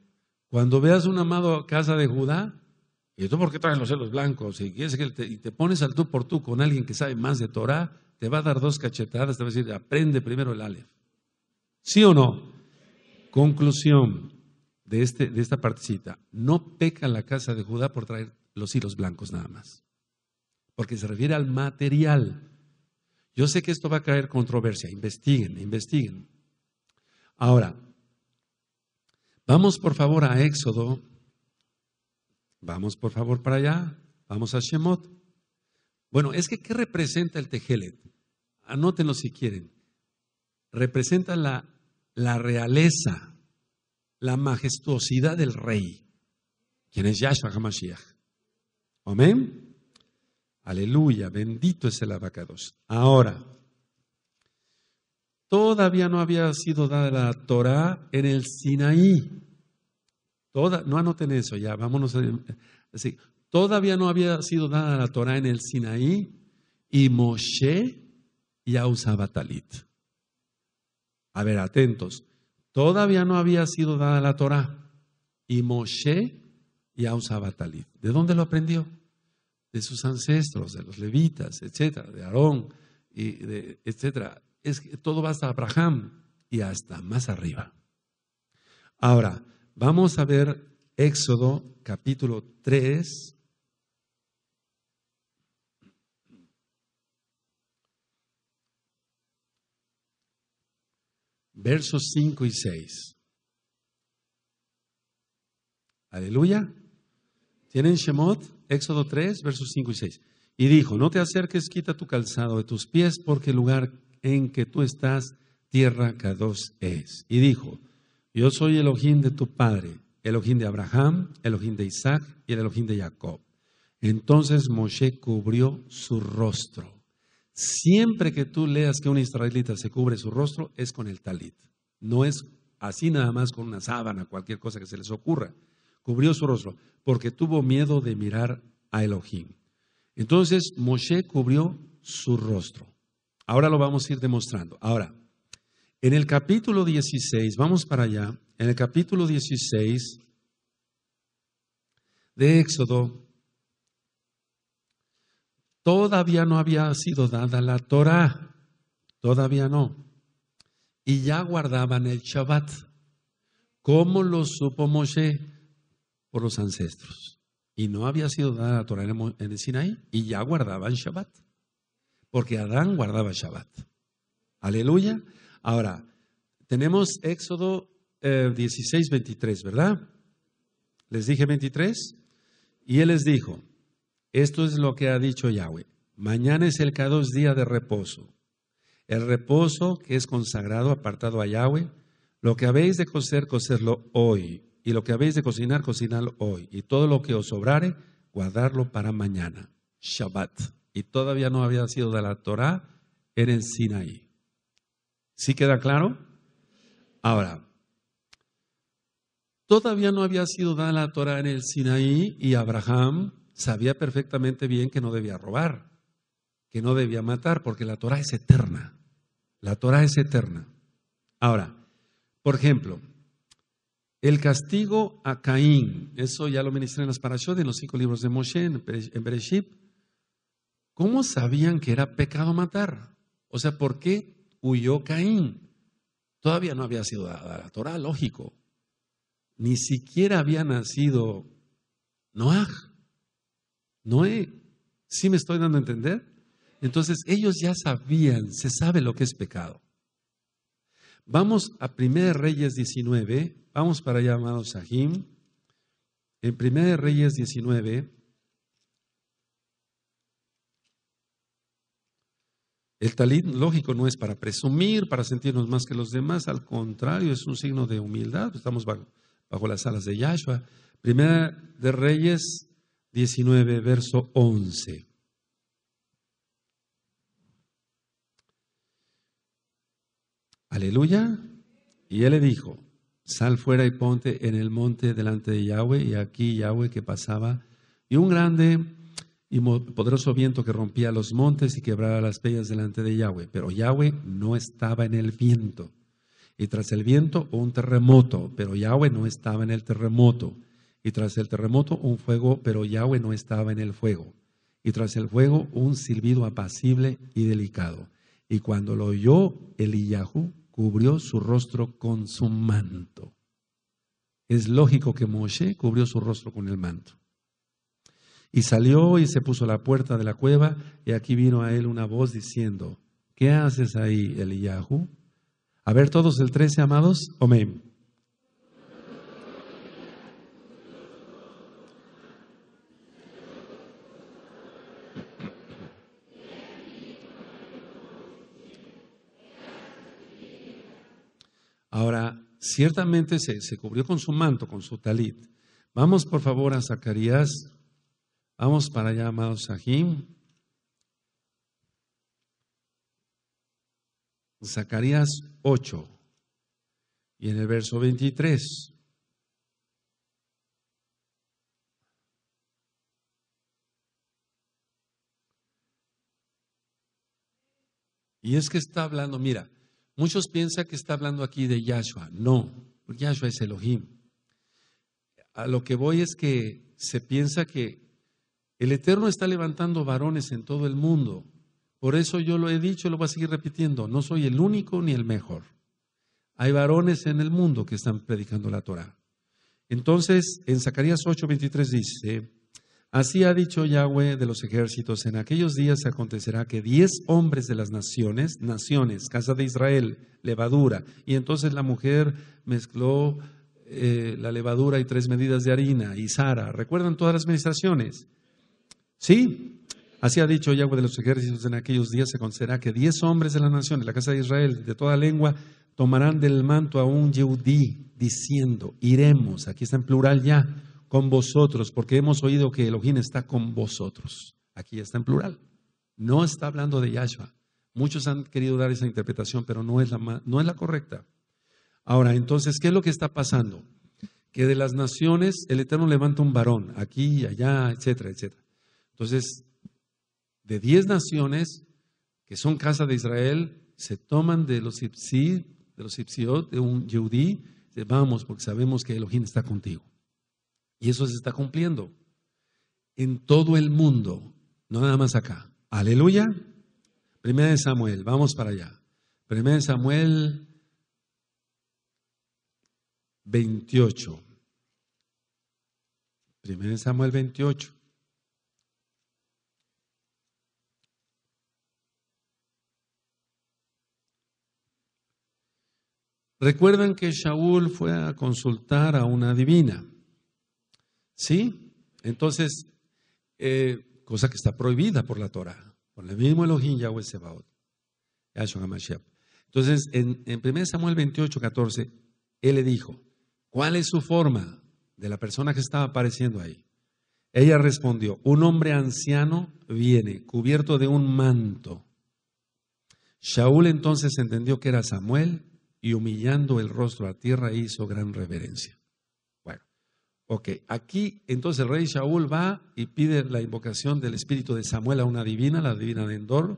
cuando veas un amado casa de Judá, ¿y tú por qué traes los celos blancos? Y, te, y te pones al tú por tú con alguien que sabe más de Torah, te va a dar dos cachetadas, te va a decir, aprende primero el Aleph. ¿Sí o no? Conclusión de, este, esta partecita. No peca la casa de Judá por traer los hilos blancos nada más. Porque se refiere al material. Yo sé que esto va a caer controversia. Investiguen, investiguen. Ahora, vamos por favor a Éxodo. Vamos por favor para allá. Vamos a Shemot. Bueno, es que ¿qué representa el Tejelet? Anótenlo si quieren. Representa la, la realeza, la majestuosidad del rey, quien es Yahshua HaMashiach. Amén. Aleluya, bendito es el abacados. Ahora, todavía no había sido dada la Torá en el Sinaí. no anoten eso ya, vámonos. todavía no había sido dada la Torá en el Sinaí y Moshe ya usaba talit. A ver, atentos. Todavía no había sido dada la Torá y Moshe ya usaba talit. ¿De dónde lo aprendió? de sus ancestros, de los levitas, etcétera, de Aarón, y etcétera. Es que todo va hasta Abraham y hasta más arriba. Ahora, vamos a ver Éxodo capítulo 3. Versos 5 y 6. Aleluya. ¿Tienen Shemot? Éxodo 3, versos 5 y 6. Y dijo, no te acerques, quita tu calzado de tus pies, porque el lugar en que tú estás, tierra dos es. Y dijo, yo soy ojín de tu padre, el ojín de Abraham, el Elohim de Isaac y el Elohim de Jacob. Entonces Moshe cubrió su rostro. Siempre que tú leas que un israelita se cubre su rostro, es con el talit. No es así nada más con una sábana, cualquier cosa que se les ocurra cubrió su rostro, porque tuvo miedo de mirar a Elohim. Entonces Moshe cubrió su rostro. Ahora lo vamos a ir demostrando. Ahora, en el capítulo 16, vamos para allá, en el capítulo 16 de Éxodo, todavía no había sido dada la Torah, todavía no. Y ya guardaban el Shabbat. ¿Cómo lo supo Moshe? por los ancestros. Y no había sido dada la Torah en el Sinaí y ya guardaban Shabbat. Porque Adán guardaba Shabbat. Aleluya. Ahora, tenemos Éxodo eh, dieciséis, 16, 23, ¿verdad? Les dije 23. Y él les dijo, esto es lo que ha dicho Yahweh. Mañana es el cada día de reposo. El reposo que es consagrado, apartado a Yahweh. Lo que habéis de coser, coserlo hoy y lo que habéis de cocinar, cocinadlo hoy. Y todo lo que os sobrare, guardarlo para mañana. Shabbat. Y todavía no había sido dada la Torah, en el Sinaí. ¿Sí queda claro? Ahora, todavía no había sido dada la Torah en el Sinaí y Abraham sabía perfectamente bien que no debía robar, que no debía matar, porque la Torah es eterna. La Torah es eterna. Ahora, por ejemplo, el castigo a Caín, eso ya lo ministré en las parashot, en los cinco libros de Moshe, en Bereshit. ¿Cómo sabían que era pecado matar? O sea, ¿por qué huyó Caín? Todavía no había sido dada la Torah, lógico. Ni siquiera había nacido Noah. Noé. ¿Sí me estoy dando a entender? Entonces ellos ya sabían, se sabe lo que es pecado. Vamos a 1 Reyes 19, vamos para allá, amados Sahim. En 1 Reyes 19, el talit, lógico, no es para presumir, para sentirnos más que los demás, al contrario, es un signo de humildad, pues estamos bajo, las alas de Yahshua. Primera de Reyes 19, verso 11. Aleluya. Y él le dijo, sal fuera y ponte en el monte delante de Yahweh. Y aquí Yahweh que pasaba, y un grande y poderoso viento que rompía los montes y quebraba las peñas delante de Yahweh. Pero Yahweh no estaba en el viento. Y tras el viento un terremoto, pero Yahweh no estaba en el terremoto. Y tras el terremoto un fuego, pero Yahweh no estaba en el fuego. Y tras el fuego un silbido apacible y delicado. Y cuando lo oyó Eliyahu, cubrió su rostro con su manto. Es lógico que Moshe cubrió su rostro con el manto. Y salió y se puso a la puerta de la cueva, y aquí vino a él una voz diciendo, ¿qué haces ahí, Eliyahu? A ver todos el 13, amados, amén. ciertamente se, cubrió con su manto, con su talit. Vamos por favor a Zacarías. Vamos para allá, amados Sahim. Zacarías 8 y en el verso 23. Y es que está hablando, mira, Muchos piensan que está hablando aquí de Yahshua. No, Yahshua es Elohim. A lo que voy es que se piensa que el Eterno está levantando varones en todo el mundo. Por eso yo lo he dicho y lo voy a seguir repitiendo. No soy el único ni el mejor. Hay varones en el mundo que están predicando la Torah. Entonces, en Zacarías 8:23 dice, Así ha dicho Yahweh de los ejércitos, en aquellos días acontecerá que diez hombres de las naciones, naciones, casa de Israel, levadura, y entonces la mujer mezcló eh, la levadura y tres medidas de harina, y Sara, ¿recuerdan todas las ministraciones? ¿Sí? Así ha dicho Yahweh de los ejércitos, en aquellos días se acontecerá que diez hombres de las naciones, la casa de Israel, de toda lengua, tomarán del manto a un Yehudí, diciendo, iremos, aquí está en plural ya, con vosotros, porque hemos oído que Elohim está con vosotros. Aquí está en plural. No está hablando de Yahshua. Muchos han querido dar esa interpretación, pero no es la, correcta. Ahora, entonces, ¿qué es lo que está pasando? Que de las naciones el Eterno levanta un varón, aquí, allá, etcétera, etcétera. Entonces, de diez naciones que son casa de Israel, se toman de los Ipsi, de los Ipsiot, de un Yehudí, vamos, porque sabemos que Elohim está contigo. Y eso se está cumpliendo en todo el mundo, no nada más acá. Aleluya. Primera de Samuel, vamos para allá. Primera de Samuel 28. Primera de Samuel 28. Recuerdan que Shaul fue a consultar a una divina. ¿Sí? Entonces, eh, cosa que está prohibida por la Torah, por el mismo Elohim Yahweh Sebaot, Entonces, en, en 1 Samuel 28, 14, él le dijo, ¿cuál es su forma de la persona que estaba apareciendo ahí? Ella respondió, un hombre anciano viene cubierto de un manto. Shaul entonces entendió que era Samuel y humillando el rostro a tierra hizo gran reverencia. Ok, aquí entonces el rey Shaul va y pide la invocación del espíritu de Samuel a una divina, la divina de Endor.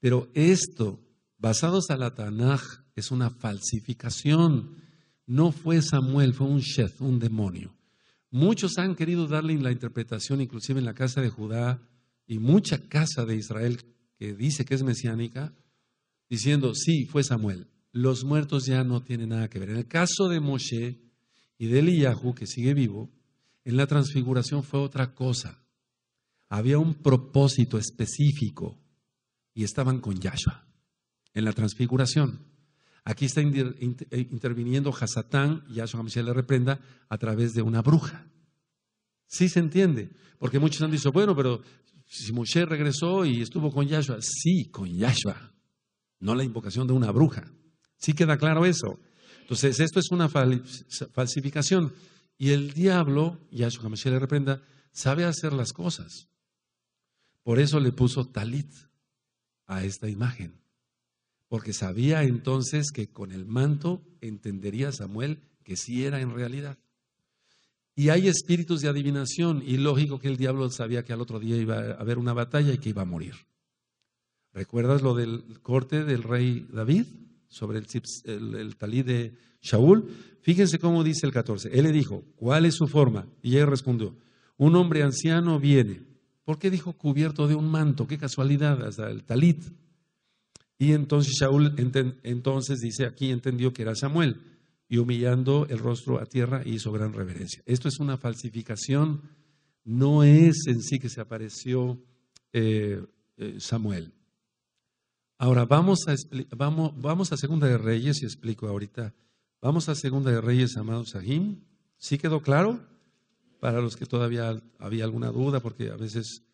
Pero esto, basados en la Tanaj, es una falsificación. No fue Samuel, fue un Sheth, un demonio. Muchos han querido darle la interpretación, inclusive en la casa de Judá y mucha casa de Israel que dice que es mesiánica, diciendo, sí, fue Samuel. Los muertos ya no tienen nada que ver. En el caso de Moshe, y de que sigue vivo, en la transfiguración fue otra cosa. Había un propósito específico y estaban con Yahshua en la transfiguración. Aquí está eh, interviniendo Hasatán, Yahshua le reprenda, a través de una bruja. Sí se entiende, porque muchos han dicho, bueno, pero si Moshe regresó y estuvo con Yahshua, sí, con Yahshua, no la invocación de una bruja. Sí queda claro eso. Entonces, esto es una falsificación. Y el diablo, Yahshua Mashiach le reprenda, sabe hacer las cosas. Por eso le puso talit a esta imagen. Porque sabía entonces que con el manto entendería Samuel que sí era en realidad. Y hay espíritus de adivinación y lógico que el diablo sabía que al otro día iba a haber una batalla y que iba a morir. ¿Recuerdas lo del corte del rey David? sobre el, talit de Shaul, fíjense cómo dice el 14. Él le dijo, ¿cuál es su forma? Y ella respondió, un hombre anciano viene. ¿Por qué dijo cubierto de un manto? Qué casualidad, hasta el talit. Y entonces Shaul entonces dice, aquí entendió que era Samuel, y humillando el rostro a tierra hizo gran reverencia. Esto es una falsificación, no es en sí que se apareció eh, eh, Samuel, Ahora vamos a, vamos, vamos a Segunda de Reyes y explico ahorita. Vamos a Segunda de Reyes, amados Sahim. ¿Sí quedó claro? Para los que todavía había alguna duda, porque a veces...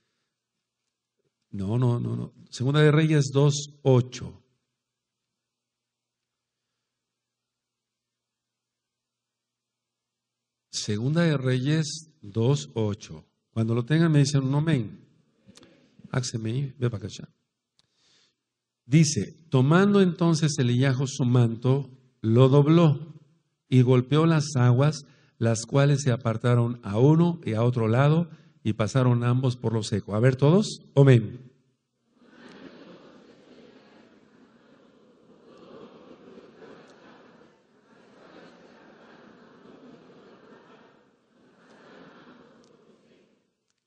No, no, no, no. Segunda de Reyes 2.8. Segunda de Reyes 2.8. Cuando lo tengan me dicen, un men. ve para acá. Dice, tomando entonces Eliyahu su manto, lo dobló y golpeó las aguas, las cuales se apartaron a uno y a otro lado y pasaron ambos por lo seco. A ver todos, amén.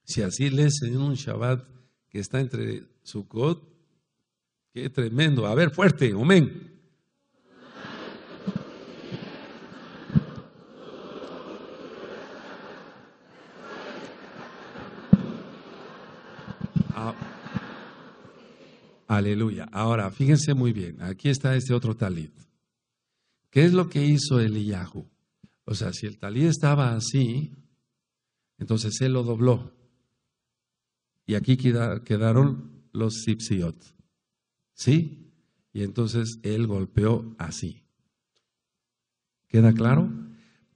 Si así lees en un Shabbat que está entre Sukkot Qué tremendo. A ver, fuerte, amén. Ah, aleluya. Ahora, fíjense muy bien. Aquí está este otro talit. ¿Qué es lo que hizo el Eliyahu? O sea, si el talit estaba así, entonces él lo dobló. Y aquí quedaron los sipsiot. ¿Sí? Y entonces él golpeó así. ¿Queda claro?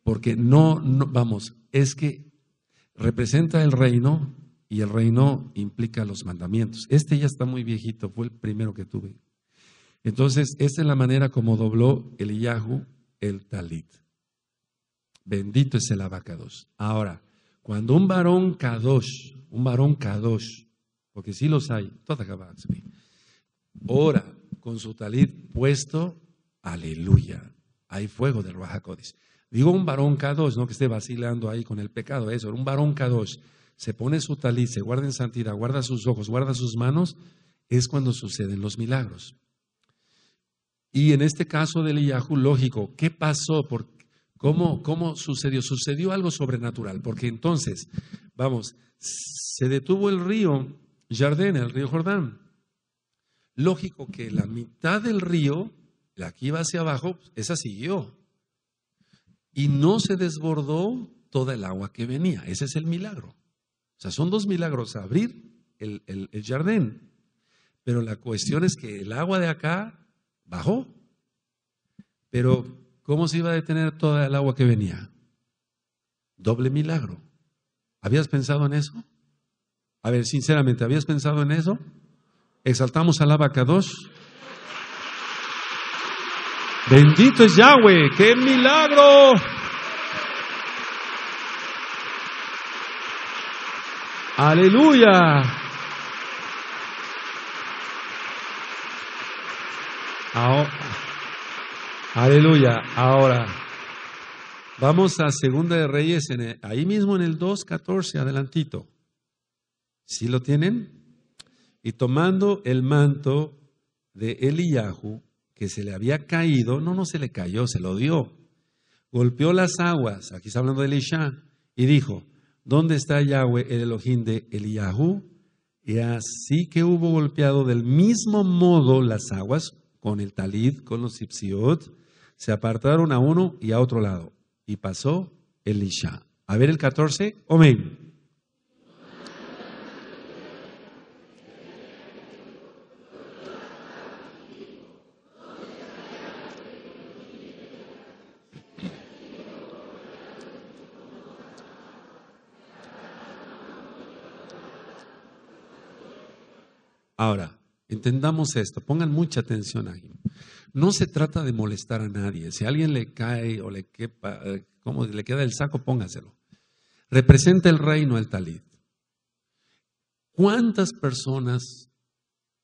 Porque no, vamos, es que representa el reino y el reino implica los mandamientos. Este ya está muy viejito, fue el primero que tuve. Entonces, esta es la manera como dobló el Yahu, el talit. Bendito es el abacados. Ahora, cuando un varón kadosh, un varón kadosh, porque sí los hay, toda ora con su talid puesto, aleluya, hay fuego del Ruajacodis. Digo un varón k no que esté vacilando ahí con el pecado, eso, un varón k se pone su talid, se guarda en santidad, guarda sus ojos, guarda sus manos, es cuando suceden los milagros. Y en este caso del Iyahu, lógico, ¿qué pasó? ¿Por cómo, ¿Cómo sucedió? Sucedió algo sobrenatural, porque entonces, vamos, se detuvo el río Jardén, el río Jordán lógico que la mitad del río, la que iba hacia abajo, esa siguió. Y no se desbordó toda el agua que venía. Ese es el milagro. O sea, son dos milagros, abrir el, el jardín. Pero la cuestión es que el agua de acá bajó. Pero, ¿cómo se iba a detener toda el agua que venía? Doble milagro. ¿Habías pensado en eso? A ver, sinceramente, ¿habías pensado en eso? Exaltamos a la vaca dos? Bendito es Yahweh, qué milagro. Aleluya. Ahora, aleluya. Ahora vamos a Segunda de Reyes ahí mismo en el 2:14 adelantito. ¿Sí lo tienen? Y tomando el manto de Eliyahu, que se le había caído, no, no se le cayó, se lo dio. Golpeó las aguas, aquí está hablando de Elisha, y dijo, ¿dónde está Yahweh, el Elohim de Eliyahu? Y así que hubo golpeado del mismo modo las aguas con el talid, con los ipsiot, se apartaron a uno y a otro lado. Y pasó Elisha. A ver el 14, amén. Ahora, entendamos esto, pongan mucha atención ahí. No se trata de molestar a nadie. Si a alguien le cae o le, eh, le queda el saco, póngaselo. Representa el reino el talit. ¿Cuántas personas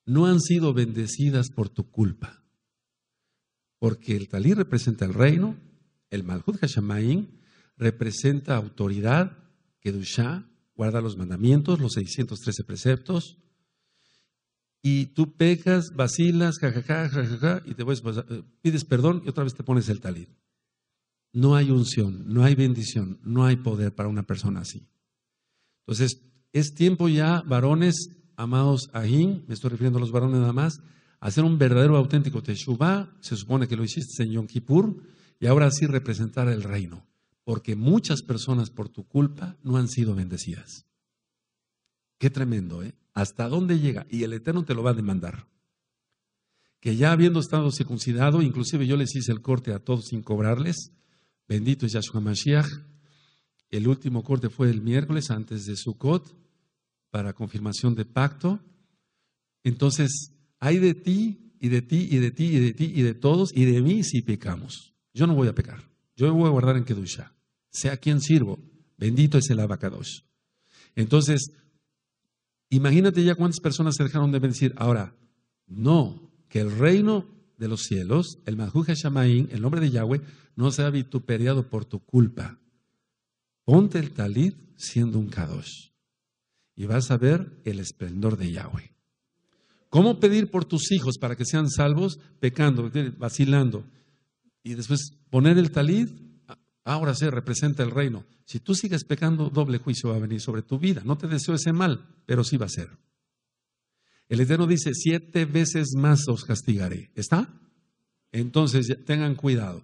no han sido bendecidas por tu culpa? Porque el talit representa el reino, el malhud hashamayim representa autoridad, kedushá, guarda los mandamientos, los 613 preceptos, y tú pecas, vacilas, jajaja, jajaja, y te eh, pides perdón y otra vez te pones el talir. No hay unción, no hay bendición, no hay poder para una persona así. Entonces, es tiempo ya, varones, amados ajín, me estoy refiriendo a los varones nada más, hacer un verdadero auténtico Teshuvah, se supone que lo hiciste en Yom Kippur, y ahora sí representar el reino, porque muchas personas por tu culpa no han sido bendecidas. Qué tremendo, ¿eh? hasta dónde llega y el Eterno te lo va a demandar. Que ya habiendo estado circuncidado, inclusive yo les hice el corte a todos sin cobrarles, bendito es Yahshua Mashiach, el último corte fue el miércoles antes de Sukkot para confirmación de pacto. Entonces, hay de ti y de ti y de ti y de ti y de todos y de mí si pecamos. Yo no voy a pecar. Yo me voy a guardar en Kedusha. Sea quien sirvo. Bendito es el abacadosh. Entonces, Imagínate ya cuántas personas se dejaron de vencer. Ahora, no, que el reino de los cielos, el Majuja Shamaín, el nombre de Yahweh, no sea vituperiado por tu culpa. Ponte el talid siendo un kadosh y vas a ver el esplendor de Yahweh. ¿Cómo pedir por tus hijos para que sean salvos? Pecando, vacilando. Y después poner el talid ahora sí, representa el reino. Si tú sigues pecando, doble juicio va a venir sobre tu vida. No te deseo ese mal, pero sí va a ser. El Eterno dice, siete veces más os castigaré. ¿Está? Entonces tengan cuidado.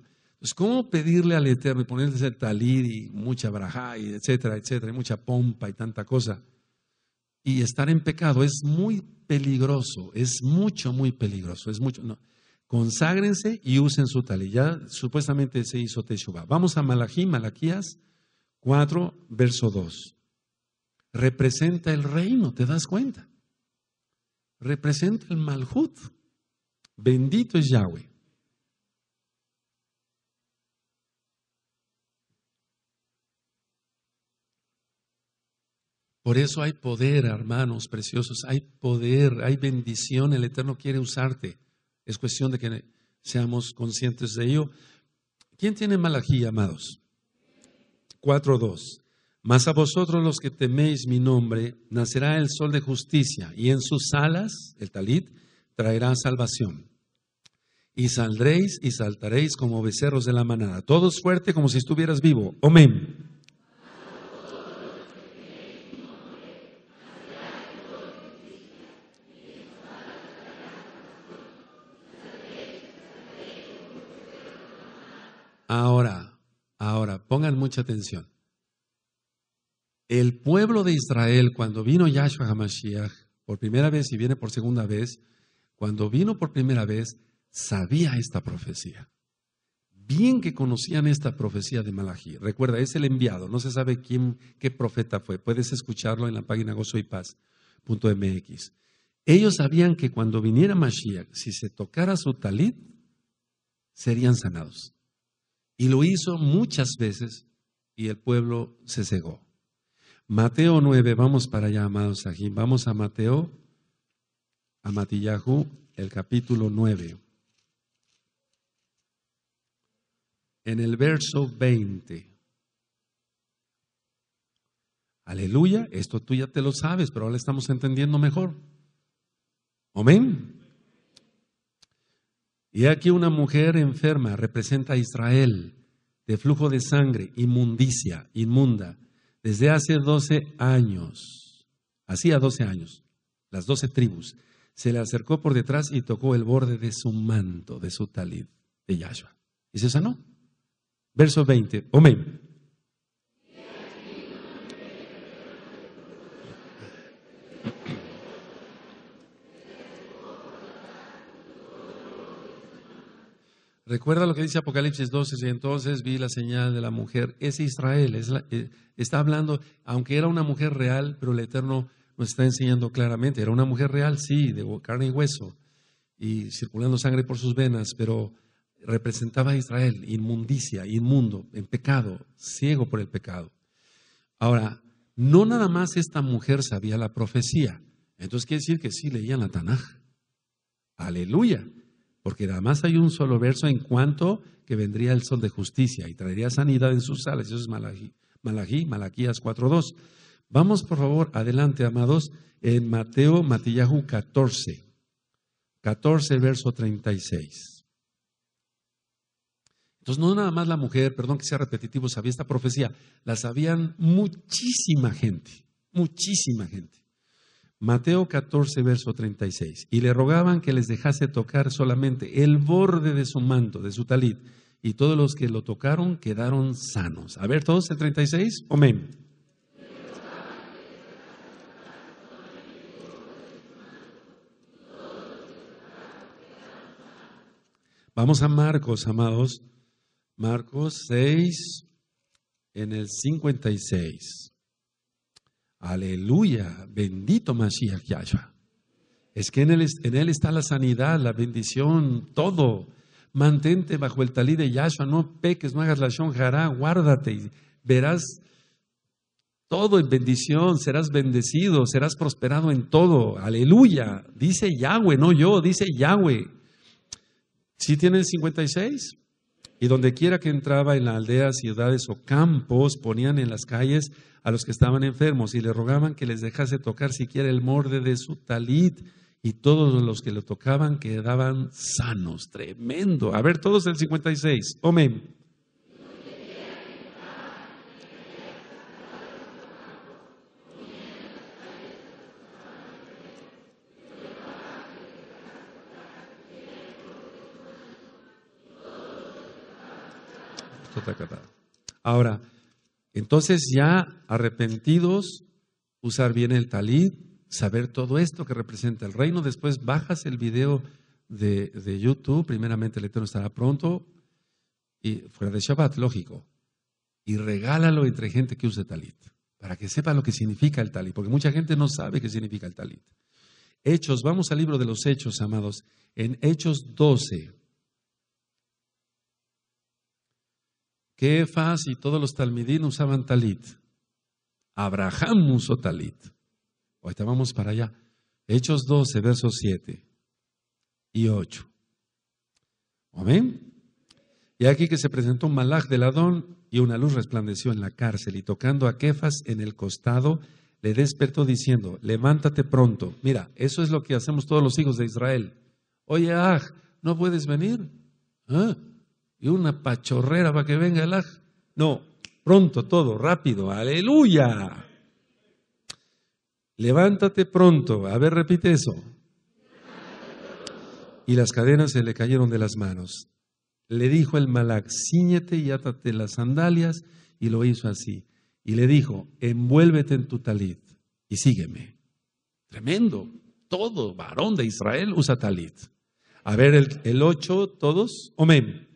¿cómo pedirle al Eterno y ponerle ese talir y mucha braja y etcétera, etcétera, y mucha pompa y tanta cosa? Y estar en pecado es muy peligroso, es mucho, muy peligroso, es mucho. No. Conságrense y usen su talía, Ya supuestamente se hizo Teshuvah. Vamos a Malají, Malaquías 4, verso 2. Representa el reino, ¿te das cuenta? Representa el Malhut. Bendito es Yahweh. Por eso hay poder, hermanos preciosos, hay poder, hay bendición, el Eterno quiere usarte. Es cuestión de que seamos conscientes de ello. ¿Quién tiene malajía, amados? 4.2. Mas a vosotros los que teméis mi nombre, nacerá el sol de justicia, y en sus alas, el talit, traerá salvación. Y saldréis y saltaréis como becerros de la manada, todos fuerte como si estuvieras vivo. Amén. Ahora, ahora, pongan mucha atención. El pueblo de Israel, cuando vino Yahshua HaMashiach por primera vez y viene por segunda vez, cuando vino por primera vez, sabía esta profecía. Bien que conocían esta profecía de Malachi. Recuerda, es el enviado, no se sabe quién, qué profeta fue. Puedes escucharlo en la página gozoypaz.mx. Ellos sabían que cuando viniera Mashiach, si se tocara su talit, serían sanados. Y lo hizo muchas veces y el pueblo se cegó. Mateo 9, vamos para allá, amados Sajín. Vamos a Mateo, a Matillahu, el capítulo 9. En el verso 20. Aleluya, esto tú ya te lo sabes, pero ahora estamos entendiendo mejor. Amén. Y aquí una mujer enferma representa a Israel, de flujo de sangre, inmundicia, inmunda, desde hace doce años, hacía doce años, las doce tribus, se le acercó por detrás y tocó el borde de su manto, de su talid, de Yahshua. Y se sanó. Verso 20, amén. Recuerda lo que dice Apocalipsis 12, y entonces vi la señal de la mujer. Es Israel, eh, está hablando, aunque era una mujer real, pero el Eterno nos está enseñando claramente, era una mujer real, sí, de carne y hueso, y circulando sangre por sus venas, pero representaba a Israel, inmundicia, inmundo, en pecado, ciego por el pecado. Ahora, no nada más esta mujer sabía la profecía, entonces quiere decir que sí leía la Tanaj. Aleluya porque nada más hay un solo verso en cuanto que vendría el sol de justicia y traería sanidad en sus salas. Eso es Malají, Malaquías 4.2. Vamos por favor adelante, amados, en Mateo, Matillahu 14, 14, verso 36. Entonces, no nada más la mujer, perdón que sea repetitivo, sabía esta profecía, la sabían muchísima gente, muchísima gente. Mateo 14, verso 36. Y le rogaban que les dejase tocar solamente el borde de su manto, de su talit. Y todos los que lo tocaron quedaron sanos. A ver, todos el 36. Amén. Vamos a Marcos, amados. Marcos 6, en el 56. Aleluya, bendito Mashiach Yahshua. Es que en él, en él, está la sanidad, la bendición, todo. Mantente bajo el talí de Yahshua, no peques, no hagas la shonjara, guárdate y verás todo en bendición, serás bendecido, serás prosperado en todo. Aleluya, dice Yahweh, no yo, dice Yahweh. ¿Sí tienen 56? y donde quiera que entraba en la aldea, ciudades o campos, ponían en las calles a los que estaban enfermos y le rogaban que les dejase tocar siquiera el morde de su talit y todos los que lo tocaban quedaban sanos. Tremendo. A ver, todos el 56. Amén. Ahora, entonces ya arrepentidos, usar bien el talit, saber todo esto que representa el reino, después bajas el video de, YouTube, primeramente el Eterno estará pronto, y fuera de Shabbat, lógico, y regálalo entre gente que use talit, para que sepa lo que significa el talit, porque mucha gente no sabe qué significa el talit. Hechos, vamos al libro de los Hechos, amados, en Hechos 12, Kefas y todos los talmidín usaban talit. Abraham usó talit. Ahorita vamos para allá. Hechos 12, versos 7 y 8. Amén. Y aquí que se presentó un malaj del Adón y una luz resplandeció en la cárcel y tocando a Kefas en el costado le despertó diciendo, levántate pronto. Mira, eso es lo que hacemos todos los hijos de Israel. Oye, aj, ¿no puedes venir? ¿Ah? y una pachorrera para que venga el aj. No, pronto todo, rápido, aleluya. Levántate pronto, a ver, repite eso. Y las cadenas se le cayeron de las manos. Le dijo el malac, ciñete y átate las sandalias, y lo hizo así. Y le dijo, envuélvete en tu talit y sígueme. Tremendo. Todo varón de Israel usa talit. A ver el, ocho, todos. omén.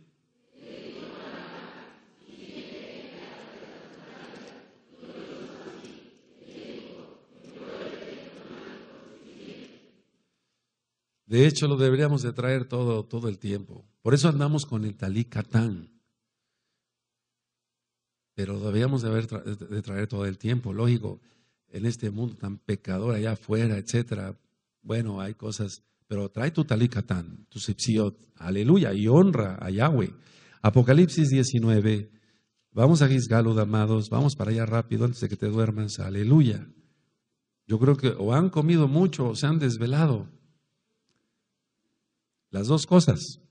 De hecho, lo deberíamos de traer todo, el tiempo. Por eso andamos con el talí Pero lo deberíamos de, traer todo el tiempo. Lógico, en este mundo tan pecador allá afuera, etcétera. Bueno, hay cosas, pero trae tu talí tu sipsiot. Aleluya, y honra a Yahweh. Apocalipsis 19. Vamos a Gisgalud, amados. Vamos para allá rápido antes de que te duermas. Aleluya. Yo creo que o han comido mucho o se han desvelado. Las dos cosas.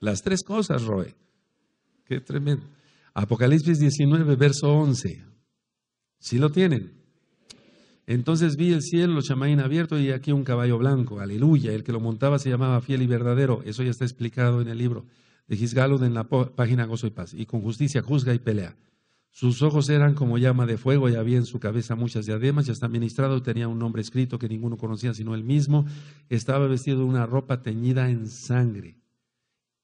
Las tres cosas, Roe. Qué tremendo. Apocalipsis 19, verso 11. si lo tienen? Entonces vi el cielo, los chamain abierto y aquí un caballo blanco. Aleluya. El que lo montaba se llamaba fiel y verdadero. Eso ya está explicado en el libro de Gisgalud en la página Gozo y Paz. Y con justicia juzga y pelea. Sus ojos eran como llama de fuego y había en su cabeza muchas diademas. Ya está ministrado, tenía un nombre escrito que ninguno conocía sino él mismo. Estaba vestido de una ropa teñida en sangre.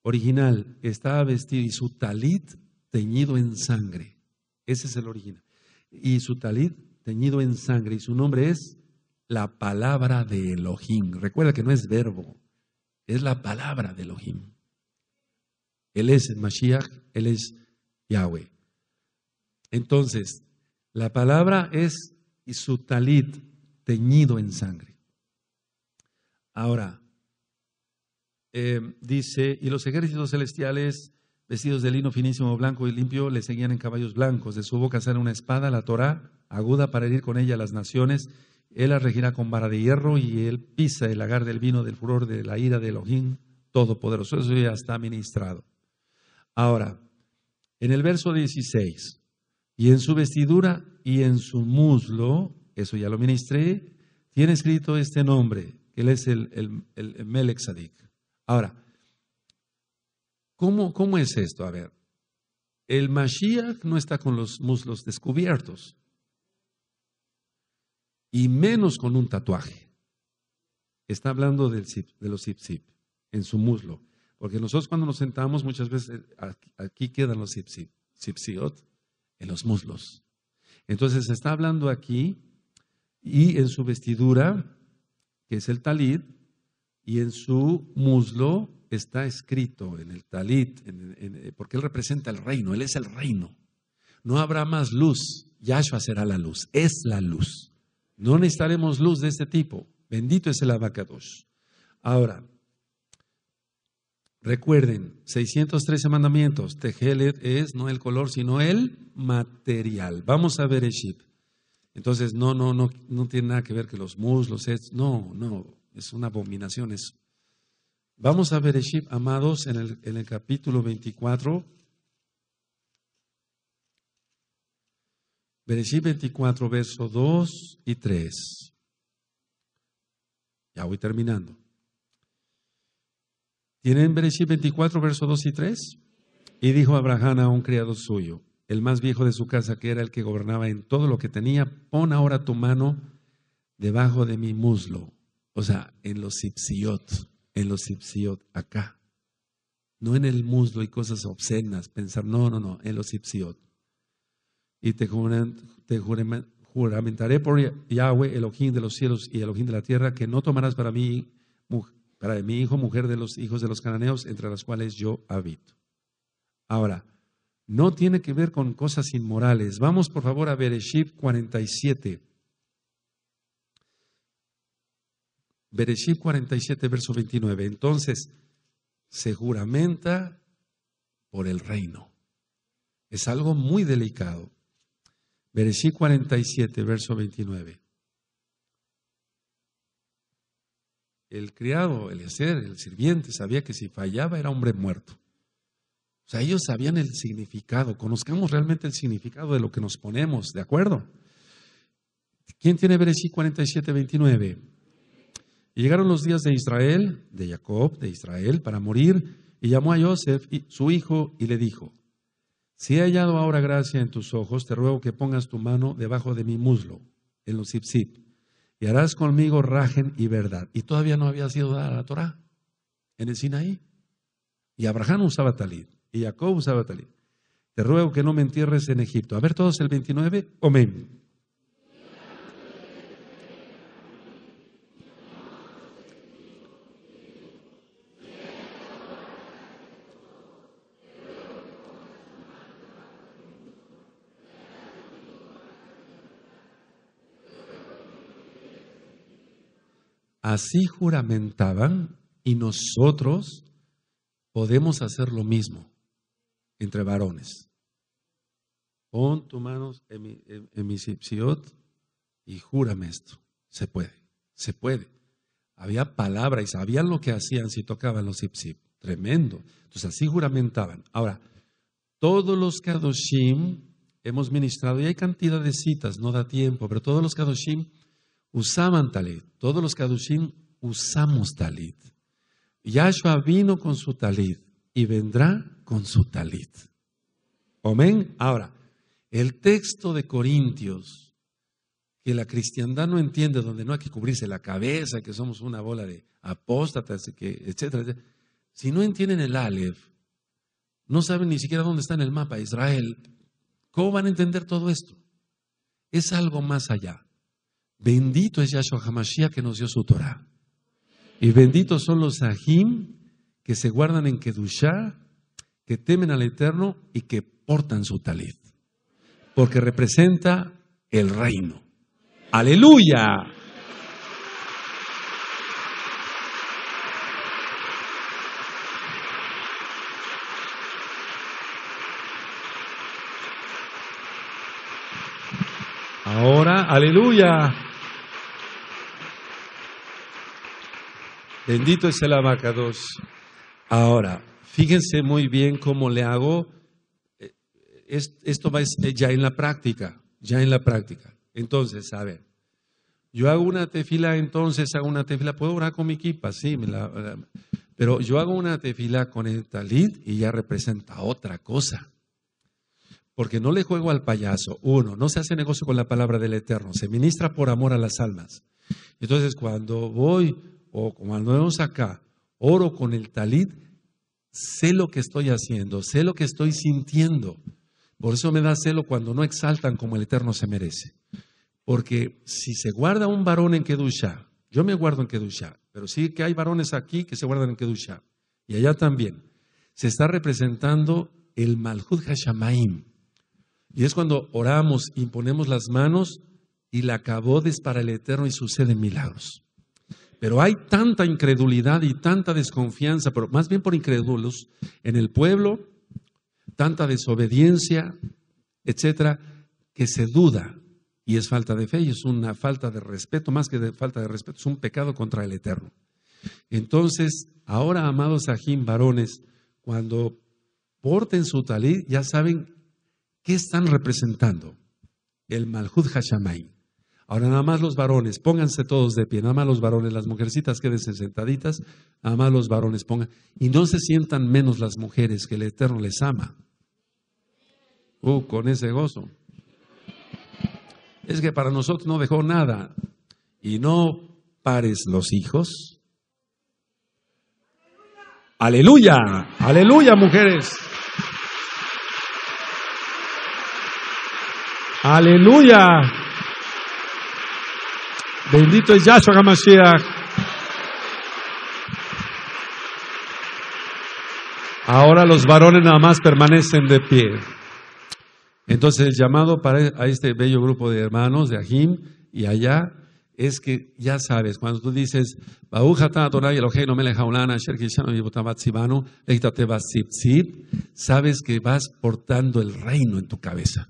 Original, estaba vestido y su talit teñido en sangre. Ese es el original. Y su talit teñido en sangre. Y su nombre es la palabra de Elohim. Recuerda que no es verbo, es la palabra de Elohim. Él es el Mashiach, él es Yahweh. Entonces, la palabra es y teñido en sangre. Ahora, eh, dice, y los ejércitos celestiales vestidos de lino finísimo, blanco y limpio, le seguían en caballos blancos. De su boca sale una espada, la Torá, aguda para herir con ella a las naciones. Él la regirá con vara de hierro y él pisa el lagar del vino del furor de la ira de Elohim Todopoderoso. Eso ya está ministrado. Ahora, en el verso 16, y en su vestidura y en su muslo, eso ya lo ministré, tiene escrito este nombre, que él es el, el, Ahora, ¿cómo, ¿cómo es esto? A ver, el Mashiach no está con los muslos descubiertos y menos con un tatuaje. Está hablando del de los zip en su muslo, porque nosotros cuando nos sentamos muchas veces eh, aquí, quedan los zip zip, los muslos. Entonces está hablando aquí y en su vestidura, que es el talit, y en su muslo está escrito en el talit, porque él representa el reino, él es el reino. No habrá más luz, Yahshua será la luz, es la luz. No necesitaremos luz de este tipo. Bendito es el abacados. Ahora, Recuerden, 613 mandamientos, Tejelet es no el color, sino el material. Vamos a ver ship. Entonces, no, no, no, no tiene nada que ver que los muslos, es, no, no, es una abominación eso. Vamos a ver amados, en el, en el capítulo 24. Bereshit 24, verso 2 y 3. Ya voy terminando. ¿Tienen Bereshit 24, versos 2 y 3? Y dijo Abraham a un criado suyo, el más viejo de su casa, que era el que gobernaba en todo lo que tenía, pon ahora tu mano debajo de mi muslo, o sea, en los Ipsiot, en los Ipsiot, acá. No en el muslo y cosas obscenas, pensar, no, no, no, en los Ipsiot. Y te, juramentaré por Yahweh, el ojín de los cielos y el ojín de la tierra, que no tomarás para mí mujer de mi hijo, mujer de los hijos de los cananeos, entre las cuales yo habito. Ahora, no tiene que ver con cosas inmorales. Vamos por favor a Bereshit 47. Bereshit 47, verso 29. Entonces, seguramente por el reino. Es algo muy delicado. Bereshit 47, verso 29. el criado, el ser, el sirviente, sabía que si fallaba era hombre muerto. O sea, ellos sabían el significado, conozcamos realmente el significado de lo que nos ponemos, ¿de acuerdo? ¿Quién tiene versículo 47, 29? llegaron los días de Israel, de Jacob, de Israel, para morir, y llamó a Joseph, su hijo, y le dijo, si he hallado ahora gracia en tus ojos, te ruego que pongas tu mano debajo de mi muslo, en los zip y harás conmigo rajen y verdad. Y todavía no había sido dada la Torah en el Sinaí. Y Abraham usaba talid. y Jacob usaba talid. Te ruego que no me entierres en Egipto. A ver todos el 29, amén. Así juramentaban y nosotros podemos hacer lo mismo entre varones. Pon tu manos en mi, en, y júrame esto. Se puede, se puede. Había palabra y sabían lo que hacían si tocaban los zip Tremendo. Entonces así juramentaban. Ahora, todos los kadoshim hemos ministrado, y hay cantidad de citas, no da tiempo, pero todos los kadoshim usaban talit. Todos los kadushim usamos talit. Yahshua vino con su talit y vendrá con su talit. Amén. Ahora, el texto de Corintios, que la cristiandad no entiende, donde no hay que cubrirse la cabeza, que somos una bola de apóstatas, que, etcétera, Si no entienden el Aleph, no saben ni siquiera dónde está en el mapa Israel, ¿cómo van a entender todo esto? Es algo más allá. Bendito es Yahshua Hamashiach que nos dio su Torah. Y benditos son los Sahim que se guardan en Kedushá, que temen al Eterno y que portan su talit. Porque representa el reino. Aleluya. Ahora, aleluya. Bendito es el abacados. Ahora, fíjense muy bien cómo le hago. Eh, esto va eh, ya en la práctica, ya en la práctica. Entonces, a ver, yo hago una tefila, entonces hago una tefila. ¿Puedo orar con mi equipa? Sí, pero yo hago una tefila con el talid y ya representa otra cosa. Porque no le juego al payaso. Uno, no se hace negocio con la palabra del Eterno. Se ministra por amor a las almas. Entonces, cuando voy o como vemos acá, oro con el talit, sé lo que estoy haciendo, sé lo que estoy sintiendo. Por eso me da celo cuando no exaltan como el Eterno se merece. Porque si se guarda un varón en Kedusha, yo me guardo en Kedusha, pero sí que hay varones aquí que se guardan en Kedusha, y allá también, se está representando el Malhud Hashamaim. Y es cuando oramos, imponemos las manos y la cabod es para el Eterno y suceden milagros. Pero hay tanta incredulidad y tanta desconfianza, pero más bien por incrédulos, en el pueblo, tanta desobediencia, etcétera, que se duda y es falta de fe y es una falta de respeto, más que de falta de respeto, es un pecado contra el Eterno. Entonces, ahora, amados ajín varones, cuando porten su talit, ya saben qué están representando: el Malhud Hashamayim. Ahora nada más los varones, pónganse todos de pie, nada más los varones, las mujercitas quédense sentaditas, nada más los varones pongan. Y no se sientan menos las mujeres, que el Eterno les ama. Uh, con ese gozo. Es que para nosotros no dejó nada. Y no pares los hijos. Aleluya, aleluya mujeres. Aleluya. Bendito es Yahshua Ahora los varones nada más permanecen de pie. Entonces el llamado para a este bello grupo de hermanos de Ajim y allá es que ya sabes, cuando tú dices, sabes que vas portando el reino en tu cabeza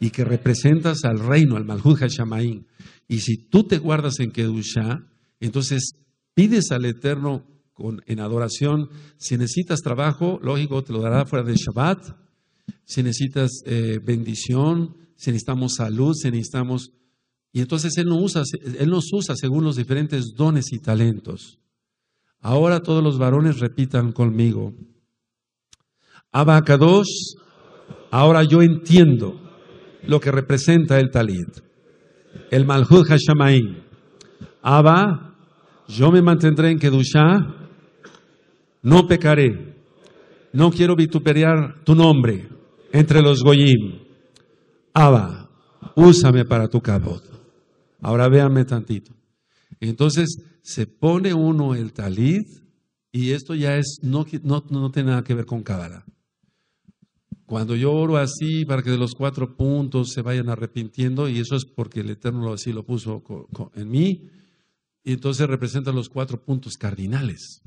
y que representas al reino, al Malhud Hashamaim. Y si tú te guardas en Kedushá, entonces pides al Eterno en adoración. Si necesitas trabajo, lógico, te lo dará fuera de Shabbat. Si necesitas eh, bendición, si necesitamos salud, si necesitamos... Y entonces él, no usa, él nos usa según los diferentes dones y talentos. Ahora todos los varones repitan conmigo. Abacados, ahora yo entiendo lo que representa el talento el Malhud Hashamaim. Abba, yo me mantendré en Kedusha. no pecaré, no quiero vituperar tu nombre entre los Goyim. Abba, úsame para tu cabot. Ahora véame tantito. Entonces se pone uno el talid y esto ya es, no, no tiene nada que ver con Kabbalah. Cuando yo oro así para que de los cuatro puntos se vayan arrepintiendo, y eso es porque el Eterno así lo puso en mí, y entonces representa los cuatro puntos cardinales.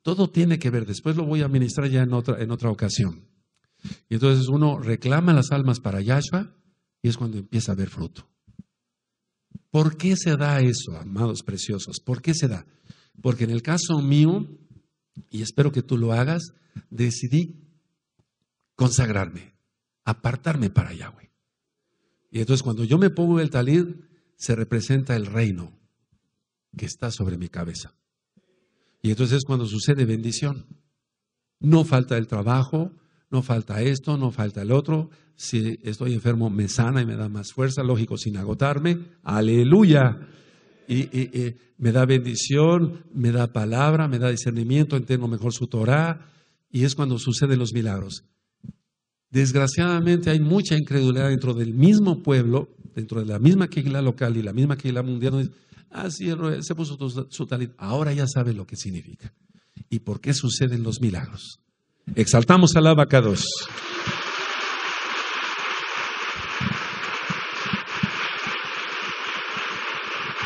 Todo tiene que ver, después lo voy a ministrar ya en otra, en otra ocasión. Y entonces uno reclama las almas para Yahshua y es cuando empieza a ver fruto. ¿Por qué se da eso, amados preciosos? ¿Por qué se da? Porque en el caso mío, y espero que tú lo hagas, decidí consagrarme, apartarme para Yahweh. Y entonces cuando yo me pongo el talid, se representa el reino que está sobre mi cabeza. Y entonces es cuando sucede bendición. No falta el trabajo, no falta esto, no falta el otro. Si estoy enfermo, me sana y me da más fuerza, lógico, sin agotarme. Aleluya. Y, me da bendición, me da palabra, me da discernimiento, entiendo mejor su Torah. Y es cuando suceden los milagros. Desgraciadamente hay mucha incredulidad dentro del mismo pueblo, dentro de la misma la local y la misma quila mundial, ah, se puso su ahora ya sabe lo que significa y por qué suceden los milagros. Exaltamos vaca 2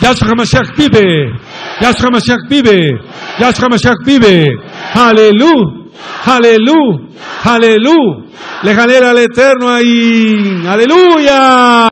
Yahshua Mashiach vive. vive. vive. Aleluya aleluya, aleluya. Le jalé al Eterno ahí, aleluya.